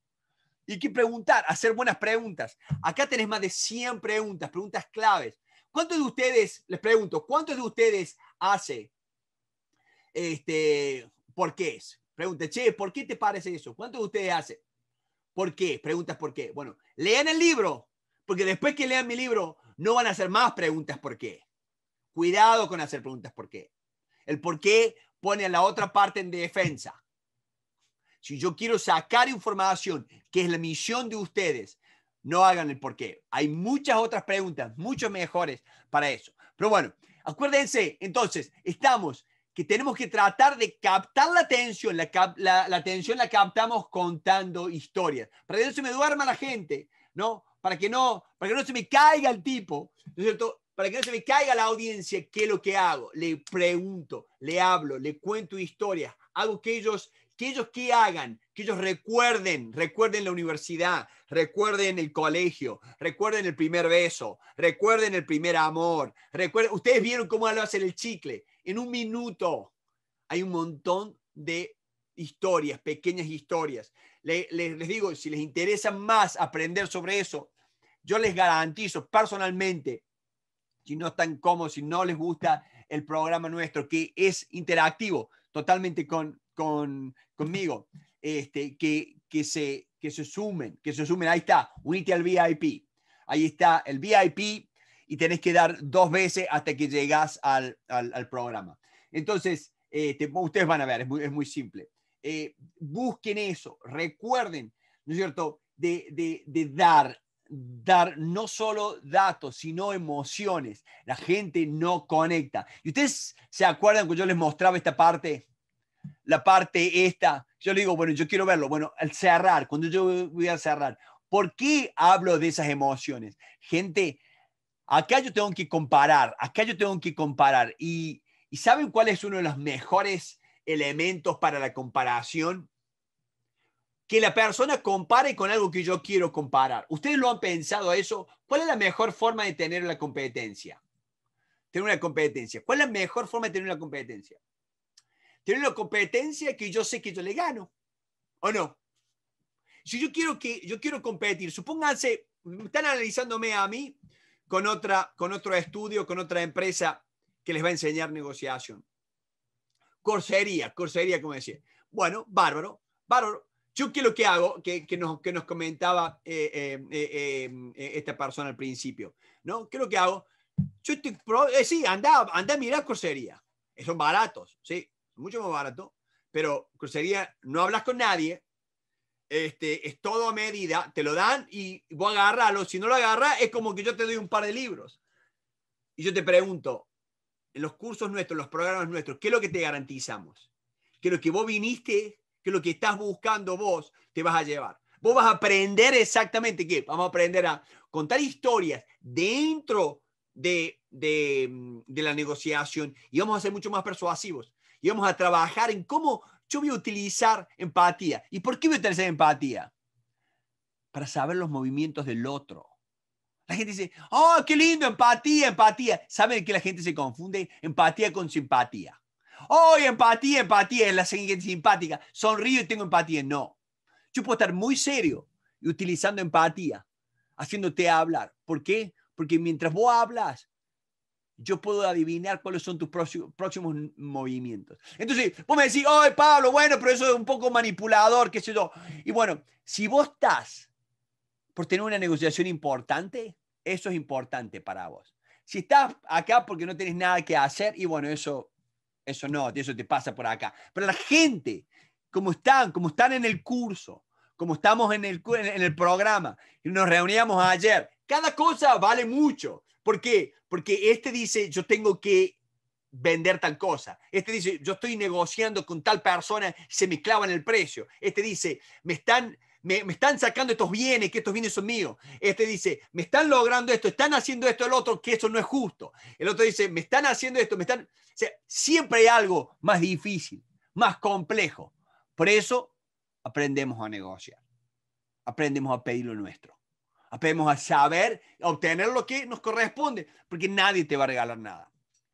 Y hay que preguntar, hacer buenas preguntas. Acá tenés más de 100 preguntas, preguntas claves. ¿Cuántos de ustedes, les pregunto, cuántos de ustedes hace, este, por qué es? Pregunta, ¿por qué te parece eso? ¿Cuántos de ustedes hace? ¿Por qué? Preguntas por qué. Bueno, lean el libro, porque después que lean mi libro, no van a hacer más preguntas por qué. Cuidado con hacer preguntas por qué. El por qué pone a la otra parte en defensa. Si yo quiero sacar información, que es la misión de ustedes, no hagan el por qué. Hay muchas otras preguntas, mucho mejores para eso. Pero bueno, acuérdense, entonces, estamos que tenemos que tratar de captar la atención, la, atención la captamos contando historias, para que no se me duerma la gente, ¿no? Para que no, para que no se me caiga el tipo, ¿no es cierto? Para que no se me caiga la audiencia, ¿qué es lo que hago? Le pregunto, le hablo, le cuento historias, hago que ellos que ellos qué hagan, que ellos recuerden, recuerden la universidad, recuerden el colegio, recuerden el primer beso, recuerden el primer amor, recuerden, ustedes vieron cómo lo hace el chicle, en un minuto hay un montón de historias, pequeñas historias. Les, les digo, si les interesa más aprender sobre eso, yo les garantizo personalmente, si no están cómodos, si no les gusta el programa nuestro, que es interactivo totalmente con, con, conmigo, este, que, que, se, que se sumen, que se sumen. Ahí está, unite al VIP. Ahí está el VIP y tenés que dar dos veces hasta que llegas al, programa. Entonces, este, ustedes van a ver, es muy, simple. Eh, busquen eso, recuerden, ¿no es cierto?, de, dar, dar no solo datos, sino emociones. La gente no conecta. Y ustedes se acuerdan que yo les mostraba esta parte la parte esta. Yo le digo, bueno, yo quiero verlo. Bueno, al cerrar, cuando yo voy a cerrar, ¿por qué hablo de esas emociones? Gente, acá yo tengo que comparar, acá yo tengo que comparar. ¿Y, saben cuál es uno de los mejores elementos para la comparación? que la persona compare con algo que yo quiero comparar. ¿Ustedes lo han pensado a eso? ¿Cuál es la mejor forma de tener la competencia? Tener una competencia. ¿Cuál es la mejor forma de tener una competencia? tener una competencia que yo sé que yo le gano, ¿o no? Si yo quiero, que, yo quiero competir, supónganse, están analizándome a mí con, otra, con otro estudio, con otra empresa que les va a enseñar negociación. Corsería, corsería, como decía. Bueno, bárbaro, bárbaro. Yo qué es lo que hago, que, que, nos, que nos comentaba eh, eh, eh, esta persona al principio, ¿no? ¿Qué es lo que hago? Yo sí, anda, anda a mirar corsería. Son baratos, ¿sí? mucho más barato, pero crucería, no hablas con nadie, este, es todo a medida, te lo dan y vos agárralo, Si no lo agarras, es como que yo te doy un par de libros. Y yo te pregunto, en los cursos nuestros, en los programas nuestros, ¿qué es lo que te garantizamos? Que lo que vos viniste, que lo que estás buscando vos, te vas a llevar. Vos vas a aprender exactamente qué. Vamos a aprender a contar historias dentro de, de la negociación y vamos a ser mucho más persuasivos y vamos a trabajar en cómo yo voy a utilizar empatía. ¿Y por qué voy a utilizar empatía? Para saber los movimientos del otro. La gente dice, oh, qué lindo, empatía, empatía. ¿Saben que la gente se confunde? Empatía con simpatía. Oh, empatía, empatía, es la siguiente simpática. Sonrío y tengo empatía. No. Yo puedo estar muy serio y utilizando empatía, haciéndote hablar. ¿Por qué? Porque mientras vos hablas, yo puedo adivinar cuáles son tus próximos movimientos. Entonces, vos me decís, oh, Pablo, bueno, pero eso es un poco manipulador, qué sé yo. Y bueno, si vos estás por tener una negociación importante, eso es importante para vos. Si estás acá porque no tenés nada que hacer, y bueno, eso, eso no, eso te pasa por acá. Pero la gente, como están, como están en el curso, como estamos en el, en el programa, y nos reuníamos ayer, cada cosa vale mucho. ¿Por qué? Porque este dice, yo tengo que vender tal cosa. Este dice, yo estoy negociando con tal persona, se me en el precio. Este dice, me están, me, están sacando estos bienes, que estos bienes son míos. Este dice, me están logrando esto, están haciendo esto el otro, que eso no es justo. El otro dice, me están haciendo esto, me están... siempre hay algo más difícil, más complejo. Por eso aprendemos a negociar, aprendemos a pedir lo nuestro. Apemos a saber, a obtener lo que nos corresponde, porque nadie te va a regalar nada.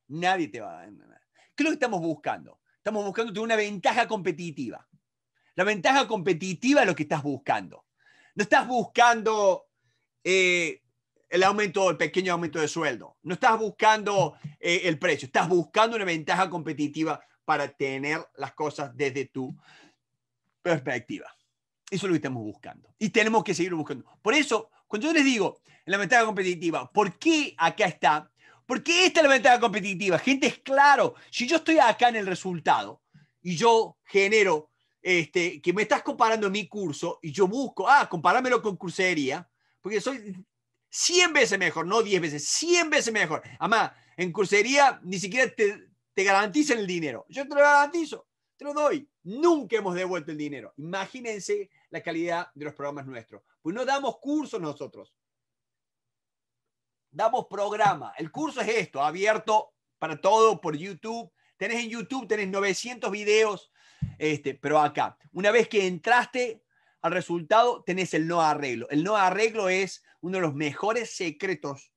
Nadie te va a ¿Qué es lo que estamos buscando? Estamos buscando tener una ventaja competitiva. La ventaja competitiva es lo que estás buscando. No estás buscando eh, el aumento, el pequeño aumento de sueldo. No estás buscando eh, el precio. Estás buscando una ventaja competitiva para tener las cosas desde tu perspectiva. Eso es lo que estamos buscando. Y tenemos que seguirlo buscando. Por eso, cuando yo les digo, en la ventaja competitiva, ¿por qué acá está? ¿Por qué esta es la ventaja competitiva. Gente, es claro, si yo estoy acá en el resultado y yo genero, este, que me estás comparando mi curso y yo busco, ah, compáramelo con cursería, porque soy 100 veces mejor, no 10 veces, 100 veces mejor. Además, en cursería ni siquiera te, te garantizan el dinero. Yo te lo garantizo, te lo doy. Nunca hemos devuelto el dinero. Imagínense la calidad de los programas nuestros. Pues no damos cursos nosotros. Damos programa. El curso es esto, abierto para todo por YouTube. Tenés en YouTube, tenés 900 videos, este, pero acá, una vez que entraste al resultado, tenés el no arreglo. El no arreglo es uno de los mejores secretos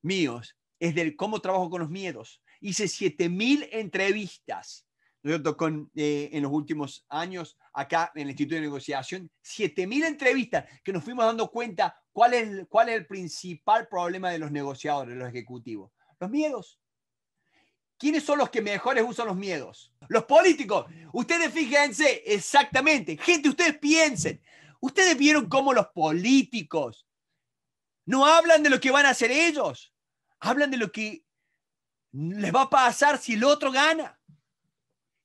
míos, es del cómo trabajo con los miedos. Hice 7000 entrevistas yo eh, en los últimos años acá en el Instituto de Negociación, 7.000 entrevistas que nos fuimos dando cuenta cuál es, cuál es el principal problema de los negociadores, los ejecutivos. Los miedos. ¿Quiénes son los que mejores usan los miedos? Los políticos. Ustedes fíjense exactamente. Gente, ustedes piensen. Ustedes vieron cómo los políticos no hablan de lo que van a hacer ellos. Hablan de lo que les va a pasar si el otro gana.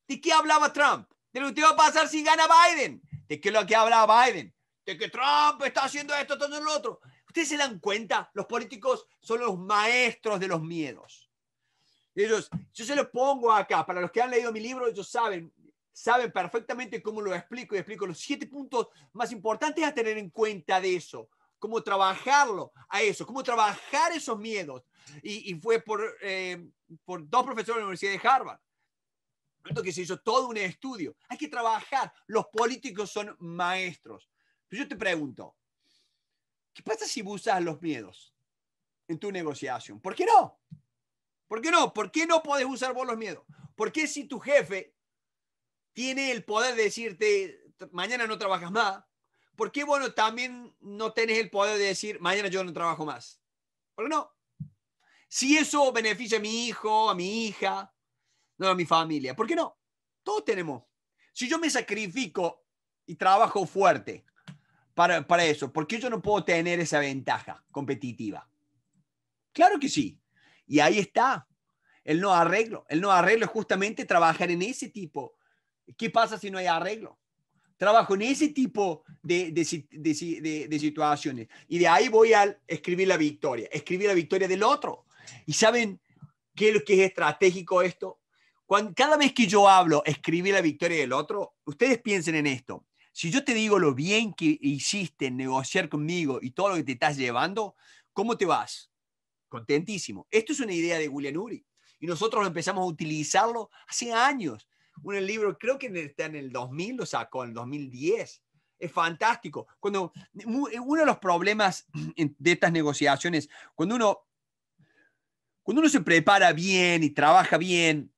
¿De qué hablaba Trump? De lo que iba a pasar si gana Biden. ¿De qué lo que hablaba Biden? De que Trump está haciendo esto, todo lo otro. Ustedes se dan cuenta, los políticos son los maestros de los miedos. Ellos, yo se los pongo acá, para los que han leído mi libro, ellos saben, saben perfectamente cómo lo explico y explico los siete puntos más importantes a tener en cuenta de eso, cómo trabajarlo a eso, cómo trabajar esos miedos. Y, fue por, eh, por dos profesores de la Universidad de Harvard que se hizo todo un estudio. Hay que trabajar. Los políticos son maestros. Pero yo te pregunto, ¿qué pasa si usas los miedos en tu negociación? ¿Por qué no? ¿Por qué no? ¿Por qué no puedes usar vos los miedos? ¿Por qué si tu jefe tiene el poder de decirte, mañana no trabajas más? ¿Por qué, bueno, también no tenés el poder de decir, mañana yo no trabajo más? ¿Por qué no? Si eso beneficia a mi hijo, a mi hija, no a mi familia. ¿Por qué no? Todos tenemos. Si yo me sacrifico y trabajo fuerte para, eso, ¿por qué yo no puedo tener esa ventaja competitiva? Claro que sí. Y ahí está. El no arreglo. El no arreglo es justamente trabajar en ese tipo. ¿Qué pasa si no hay arreglo? Trabajo en ese tipo de, situaciones. Y de ahí voy a escribir la victoria. Escribir la victoria del otro. Y saben qué lo que es estratégico esto cada vez que yo hablo, escribí la victoria del otro, ustedes piensen en esto. Si yo te digo lo bien que hiciste en negociar conmigo y todo lo que te estás llevando, ¿cómo te vas? Contentísimo. Esto es una idea de William Uri. Y nosotros empezamos a utilizarlo hace años. Un libro, creo que está en el 2000, lo sacó en el 2010. Es fantástico. Cuando, uno de los problemas de estas negociaciones, cuando uno, cuando uno se prepara bien y trabaja bien,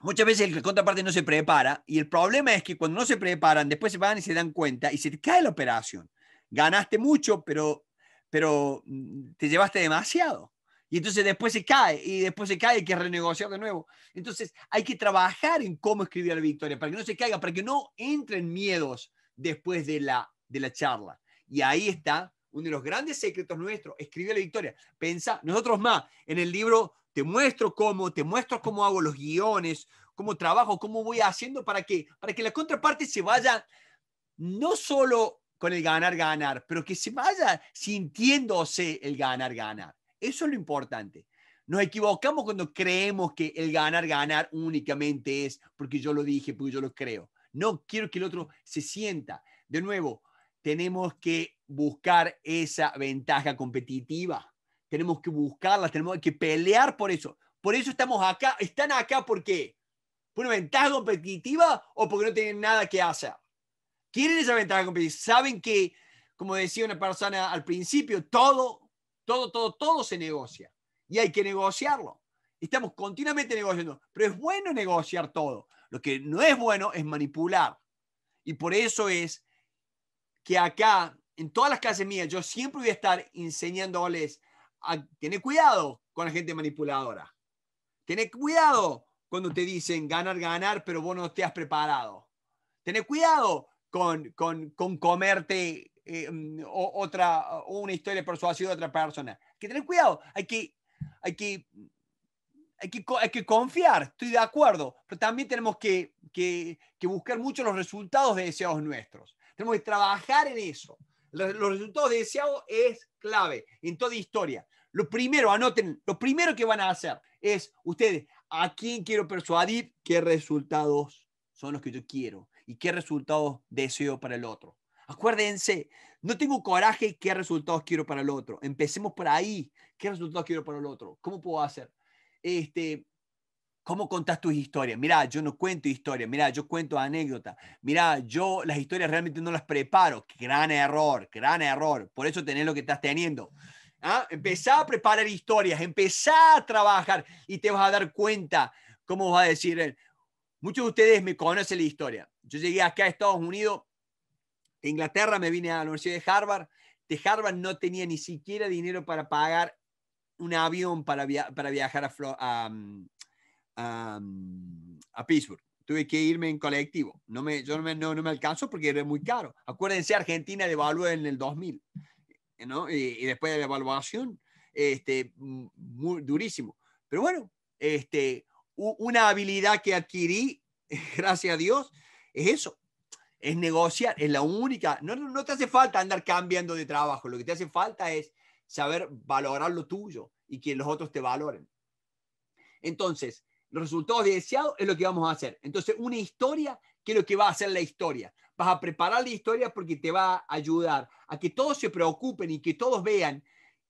muchas veces el contraparte no se prepara y el problema es que cuando no se preparan, después se van y se dan cuenta y se te cae la operación. Ganaste mucho, pero, pero mm, te llevaste demasiado. Y entonces después se cae y después se cae y hay que renegociar de nuevo. Entonces hay que trabajar en cómo escribir la victoria para que no se caiga, para que no entren miedos después de la, de la charla. Y ahí está uno de los grandes secretos nuestros, escribir la victoria. Pensa, nosotros más, en el libro te muestro cómo, te muestro cómo hago los guiones, cómo trabajo, cómo voy haciendo para que, para que la contraparte se vaya no solo con el ganar, ganar, pero que se vaya sintiéndose el ganar, ganar. Eso es lo importante. Nos equivocamos cuando creemos que el ganar, ganar únicamente es porque yo lo dije, porque yo lo creo. No quiero que el otro se sienta. De nuevo, tenemos que buscar esa ventaja competitiva tenemos que buscarlas, tenemos que pelear por eso. Por eso estamos acá, están acá porque por una ventaja competitiva o porque no tienen nada que hacer. Quieren esa ventaja competitiva, saben que, como decía una persona al principio, todo, todo, todo, todo se negocia y hay que negociarlo. Estamos continuamente negociando, pero es bueno negociar todo. Lo que no es bueno es manipular. Y por eso es que acá, en todas las clases mías, yo siempre voy a estar enseñándoles tiene tener cuidado con la gente manipuladora. Tener cuidado cuando te dicen ganar, ganar, pero vos no te has preparado. Tener cuidado con, con, con comerte eh, mm, otra, una historia persuasiva de otra persona. que tener cuidado, hay que, hay que, hay que, que confiar, estoy de acuerdo, pero también tenemos que, que, que buscar mucho los resultados deseados nuestros. Tenemos que trabajar en eso. Los resultados deseados es clave en toda historia. Lo primero, anoten, lo primero que van a hacer es ustedes, ¿a quién quiero persuadir? ¿Qué resultados son los que yo quiero? ¿Y qué resultados deseo para el otro? Acuérdense, no tengo coraje, ¿qué resultados quiero para el otro? Empecemos por ahí, ¿qué resultados quiero para el otro? ¿Cómo puedo hacer? Este, ¿Cómo contás tus historias? Mirá, yo no cuento historias, mirá, yo cuento anécdotas, mirá, yo las historias realmente no las preparo. Gran error, gran error. Por eso tenés lo que estás teniendo. ¿Ah? Empezá a preparar historias, empezá a trabajar y te vas a dar cuenta, cómo vas a decir, eh, muchos de ustedes me conocen la historia. Yo llegué acá a Estados Unidos, de Inglaterra, me vine a la Universidad de Harvard. De Harvard no tenía ni siquiera dinero para pagar un avión para, para viajar a, a, mm, a, mm, a Pittsburgh. Tuve que irme en colectivo. No me, yo no me, no, me alcanzo porque era muy caro. Acuérdense, Argentina devaluó en el 2000, Y, después de la evaluación, este, mm, durísimo. Pero bueno, este, una habilidad que adquirí, gracias a Dios, es eso, es negociar, es la única, no, no, te hace falta andar cambiando de trabajo, lo que te hace falta es saber valorar lo tuyo y que los otros te valoren. Entonces, los resultados deseados es lo que vamos a hacer. Entonces, una historia, que es lo que va a hacer la historia? Vas a preparar la historia porque te va a ayudar a que todos se preocupen y que todos vean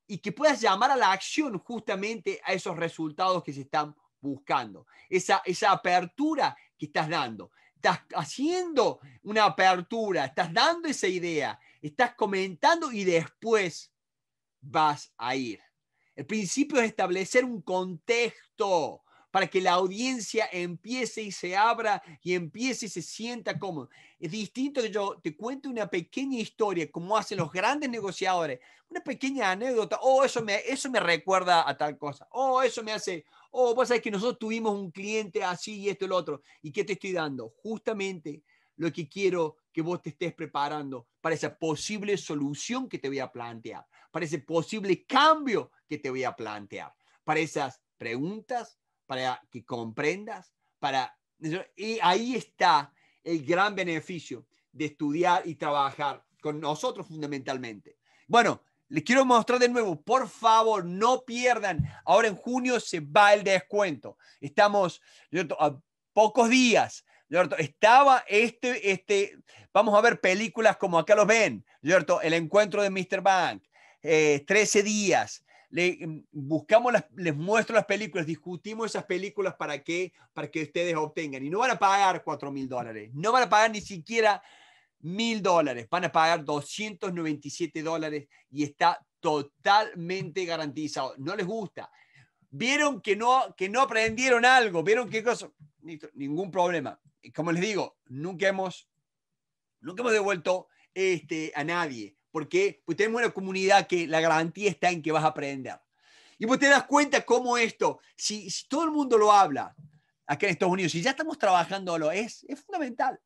y que puedas llamar a la acción justamente a esos resultados que se están buscando. Esa, esa apertura que estás dando. Estás haciendo una apertura, estás dando esa idea, estás comentando y después vas a ir. El principio es establecer un contexto para que la audiencia empiece y se abra y empiece y se sienta cómodo. Es distinto que yo te cuente una pequeña historia, como hacen los grandes negociadores, una pequeña anécdota, oh, eso me, eso me recuerda a tal cosa, oh, eso me hace, oh, vos sabés que nosotros tuvimos un cliente así y esto y lo otro, ¿y qué te estoy dando? Justamente lo que quiero que vos te estés preparando para esa posible solución que te voy a plantear, para ese posible cambio que te voy a plantear, para esas preguntas, para que comprendas, para... Y ahí está el gran beneficio de estudiar y trabajar con nosotros fundamentalmente. Bueno, les quiero mostrar de nuevo, por favor, no pierdan. Ahora en junio se va el descuento. Estamos a pocos días. Estaba este, este, vamos a ver películas como acá los ven, El encuentro de Mr. Bank, eh, 13 días, Em, buscamos les muestro las películas, discutimos esas películas para que, para que ustedes obtengan. Y no van a pagar 4 mil dólares, no van a pagar ni siquiera mil dólares, van a pagar 297 dólares y está totalmente garantizado. No les gusta. Vieron que no, que no aprendieron algo, vieron qué cosa, ningún problema. Como les digo, nunca hemos, nunca hemos devuelto este, a nadie porque pues tenemos una comunidad que la garantía está en que vas a aprender. Y vos pues, te das cuenta cómo esto, si, todo el mundo lo habla acá en Estados Unidos, si ya estamos trabajando lo es, es fundamental.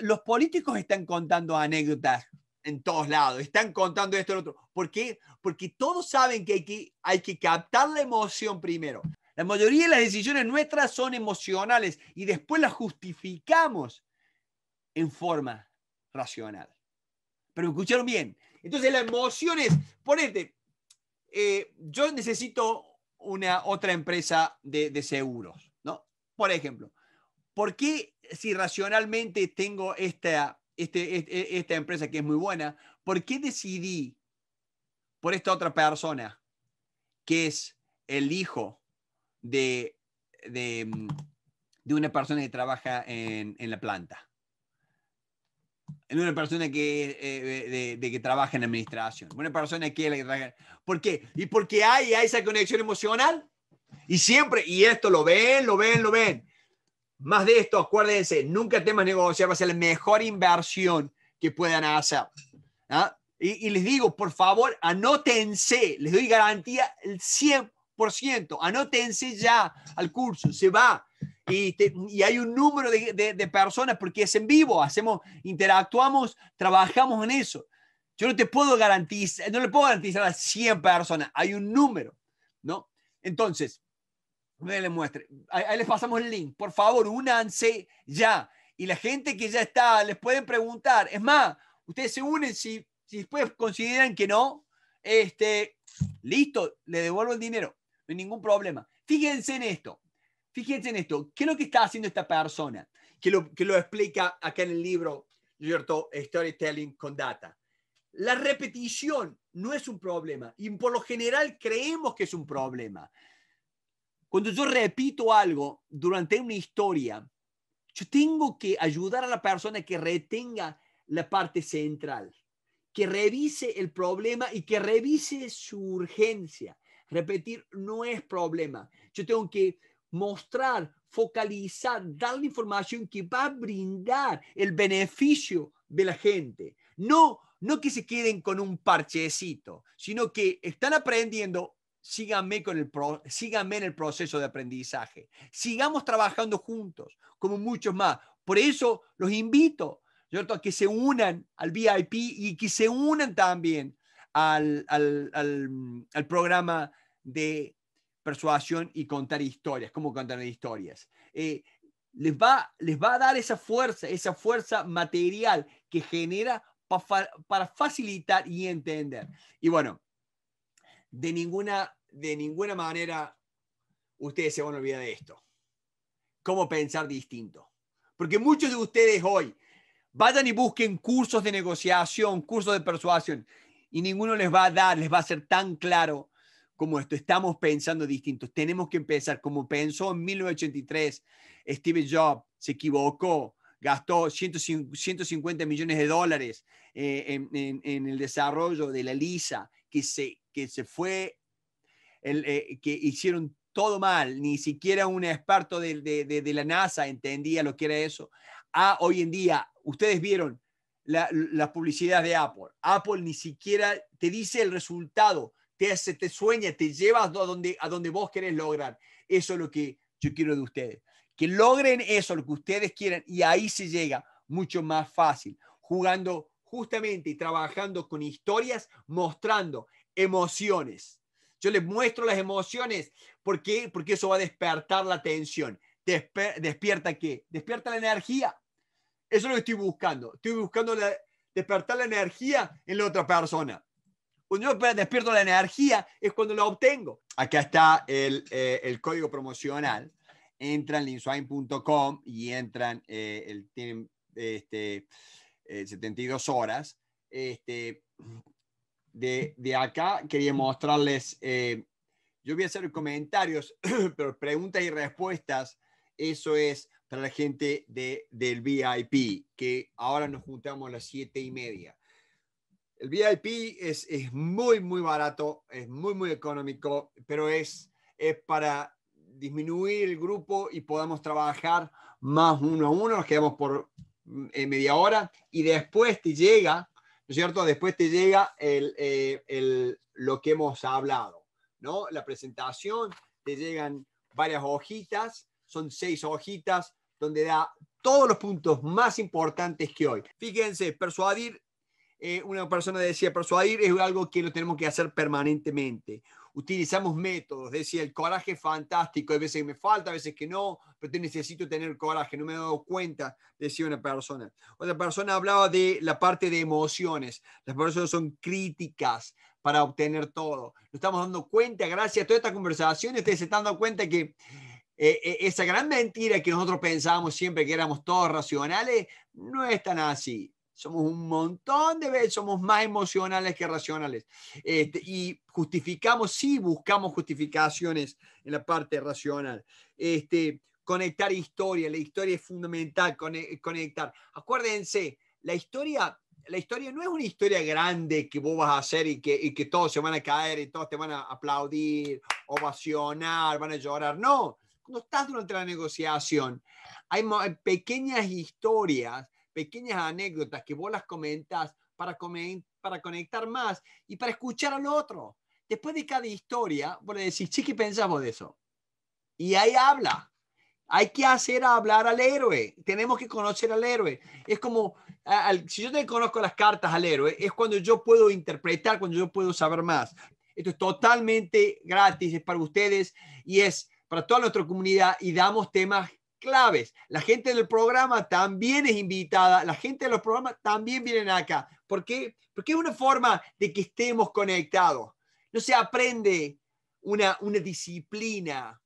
los políticos están contando anécdotas en todos lados, están contando esto y lo otro. ¿Por qué? Porque todos saben que hay, que hay que captar la emoción primero. La mayoría de las decisiones nuestras son emocionales y después las justificamos en forma racional pero me escucharon bien. Entonces la emoción es, ponete, eh, yo necesito una otra empresa de, seguros, ¿no? Por ejemplo, ¿por qué si racionalmente tengo esta, este, e-, esta empresa que es muy buena, ¿por qué decidí por esta otra persona que es el hijo de, de, mm, una persona que trabaja en, en la planta? en una persona que, eh, de, que trabaja en administración, una persona que... ¿Por qué? Y porque hay, esa conexión emocional. Y siempre, y esto lo ven, lo ven, lo ven. Más de esto, acuérdense, nunca temas negociar, va a ser la mejor inversión que puedan hacer. ¿ah? Y, y, les digo, por favor, anótense, les doy garantía el 100%, anótense ya al curso, se va, y, hay un número de, personas porque es en vivo, hacemos, interactuamos, trabajamos en eso. Yo no te puedo garantizar, no le puedo garantizar a 100 personas, hay un número, ¿no? Entonces, me le muestre, ahí, les pasamos el link, por favor, únanse ya. Y la gente que ya está, les pueden preguntar, es más, ustedes se unen si, si después consideran que no, este, listo, le devuelvo el dinero, no hay ningún problema. Fíjense en esto. Fíjense en esto, ¿qué es lo que está haciendo esta persona? Que lo, que lo explica acá en el libro, ¿cierto? Storytelling con Data. La repetición no es un problema y por lo general creemos que es un problema. Cuando yo repito algo durante una historia, yo tengo que ayudar a la persona que retenga la parte central, que revise el problema y que revise su urgencia. Repetir no es problema. Yo tengo que mostrar, focalizar, dar la información que va a brindar el beneficio de la gente. No, no que se queden con un parchecito, sino que están aprendiendo, síganme, con el pro, en el proceso de aprendizaje. Sigamos trabajando juntos, como muchos más. Por eso los invito ¿cierto? a que se unan al VIP y que se unan también al, al, al, al programa de persuasión y contar historias, cómo contar historias. Eh, les, va, les va a dar esa fuerza, esa fuerza material que genera para facilitar y entender. Y bueno, de ninguna, de ninguna manera ustedes se van a olvidar de esto. Cómo pensar distinto. Porque muchos de ustedes hoy vayan y busquen cursos de negociación, cursos de persuasión, y ninguno les va a dar, les va a ser tan claro como esto, estamos pensando distintos, tenemos que empezar como pensó en 1983 Steve Jobs, se equivocó, gastó 150 millones de dólares eh, en, el desarrollo de la Lisa, que se, que se fue, eh, que hicieron todo mal, ni siquiera un experto de, la NASA entendía lo que era eso. Ah, hoy en día, ustedes vieron las publicidades de Apple. Apple ni siquiera te dice el resultado te hace, te sueña, te lleva a donde, a donde vos querés lograr. Eso es lo que yo quiero de ustedes. Que logren eso, lo que ustedes quieran, y ahí se llega mucho más fácil, jugando justamente y trabajando con historias, mostrando emociones. Yo les muestro las emociones porque, porque eso va a despertar la atención. ¿Despierta qué? Despierta la energía. Eso es lo que estoy buscando. Estoy buscando despertar la energía en la otra persona. Cuando yo despierto la energía es cuando la obtengo. Acá está el, eh, código promocional. Entran linzwine.com y entran, eh, el, tienen 72 este, eh, horas. Este, de, acá quería mostrarles, yo voy a hacer comentarios, pero preguntas y respuestas, eso es para la gente del VIP, que ahora nos juntamos a las siete y media. El VIP es, muy, muy barato, es muy, muy económico, pero es, es para disminuir el grupo y podamos trabajar más uno a uno, nos quedamos por mm, eh, media hora y después te llega, ¿no es cierto? Después te llega eh, el, lo que hemos hablado, ¿no? La presentación, te llegan varias hojitas, son seis hojitas donde da todos los puntos más importantes que hoy. Fíjense, persuadir eh, una persona decía, persuadir es algo que lo tenemos que hacer permanentemente. Utilizamos métodos, decía, el coraje es fantástico, hay veces que me falta, a veces que no, pero te necesito tener coraje, no me he dado cuenta, decía una persona. Otra persona hablaba de la parte de emociones, las personas son críticas para obtener todo. Nos estamos dando cuenta, gracias a todas estas conversaciones, ustedes se están dando cuenta que eh, eh, esa gran mentira que nosotros pensábamos siempre que éramos todos racionales, no es tan así. Somos un montón de veces, somos más emocionales que racionales. Este, y justificamos, sí buscamos justificaciones en la parte racional. Este, conectar historia, la historia es fundamental, conectar. Acuérdense, la historia, la historia no es una historia grande que vos vas a hacer y que, y que todos se van a caer y todos te van a aplaudir, ovacionar, van a llorar. No, cuando estás durante la negociación, hay pequeñas historias pequeñas anécdotas que vos las comentas para, para conectar más y para escuchar al otro. Después de cada historia, vos le decís, chiqui, pensamos de eso. Y ahí habla. Hay que hacer hablar al héroe. Tenemos que conocer al héroe. Es como, si yo te conozco las cartas al héroe, es cuando yo puedo interpretar, cuando yo puedo saber más. Esto es totalmente gratis, es para ustedes y es para toda nuestra comunidad y damos temas claves. La gente del programa también es invitada, la gente de los programas también vienen acá. ¿Por Porque es una forma de que estemos conectados. No se aprende una, una disciplina.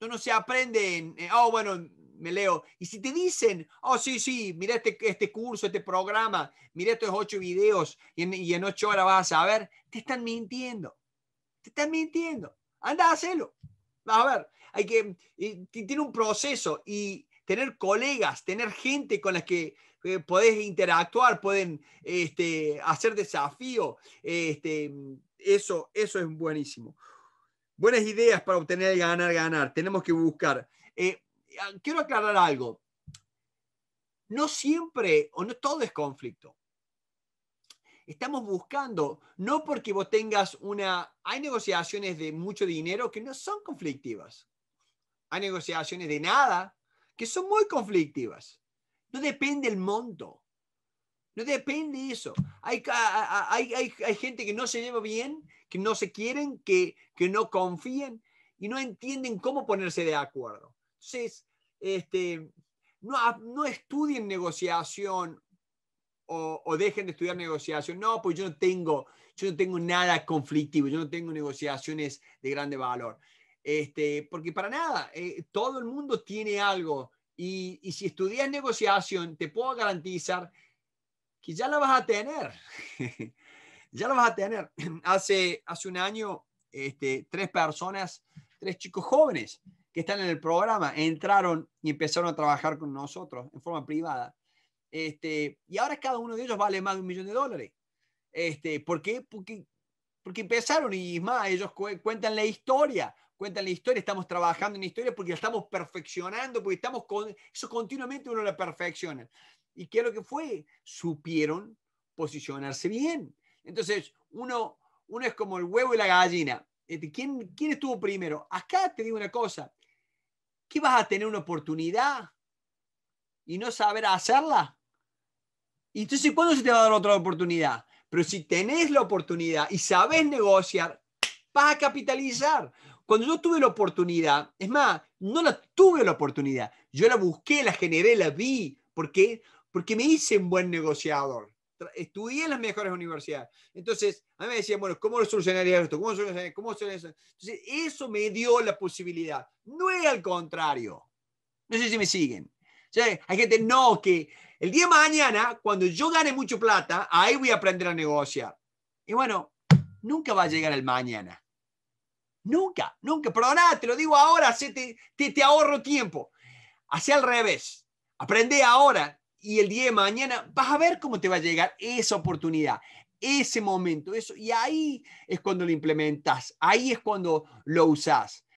No, se aprende, oh, bueno, me leo. Y si te dicen, oh, sí, sí, mira este, este curso, este programa, mira estos ocho videos y en, ocho horas vas a saber, te están mintiendo. Te están mintiendo. Anda, a hacerlo. Vas a ver hay que, tiene un proceso y tener colegas, tener gente con las que eh, podés interactuar, pueden este, hacer desafío, este, eso, eso es buenísimo. Buenas ideas para obtener ganar, ganar, tenemos que buscar. Eh, quiero aclarar algo. No siempre o no todo es conflicto estamos buscando, no porque vos tengas una, hay negociaciones de mucho dinero que no son conflictivas. Hay negociaciones de nada que son muy conflictivas. No depende el monto. No depende eso. Hay, hay, gente que no se lleva bien, que no se quieren, que, no confían y no entienden cómo ponerse de acuerdo. Entonces, este, no, no estudien negociación o, o, dejen de estudiar negociación. No, pues yo no tengo, yo no tengo nada conflictivo, yo no tengo negociaciones de grande valor. Este, porque para nada, eh, todo el mundo tiene algo y, si estudias negociación, te puedo garantizar que ya la vas a tener, ya la vas a tener. Hace, hace un año, este, tres personas, tres chicos jóvenes que están en el programa, entraron y empezaron a trabajar con nosotros en forma privada. Este, y ahora cada uno de ellos vale más de un millón de dólares. ¿Por qué? Porque, porque empezaron y más, ellos cuentan la historia, cuentan la historia, estamos trabajando en la historia porque la estamos perfeccionando, porque estamos con eso continuamente uno la perfecciona. ¿Y qué es lo que fue? Supieron posicionarse bien. Entonces, uno, uno es como el huevo y la gallina. Este, ¿Quién, ¿Quién estuvo primero? Acá te digo una cosa. ¿Qué vas a tener una oportunidad y no saber hacerla? ¿Y entonces cuándo se te va a dar otra oportunidad? Pero si tenés la oportunidad y sabes negociar, vas a capitalizar. Cuando yo tuve la oportunidad, es más, no la tuve la oportunidad, yo la busqué, la generé, la vi. ¿Por qué? Porque me hice un buen negociador. Estudié en las mejores universidades. Entonces, a mí me decían, bueno, ¿cómo solucionaría esto? ¿Cómo solucionaría? ¿Cómo eso? Entonces, eso me dio la posibilidad. No es al contrario. No sé si me siguen. Hay gente, no, que el día mañana, cuando yo gane mucho plata, ahí voy a aprender a negociar. Y bueno, nunca va a llegar el mañana. Nunca, nunca. Perdona, te lo digo ahora, te, te, ahorro tiempo. Hacia al revés. Aprende ahora y el día de mañana vas a ver cómo te va a llegar esa oportunidad, ese momento, eso. Y ahí es cuando lo implementas, ahí es cuando lo usas.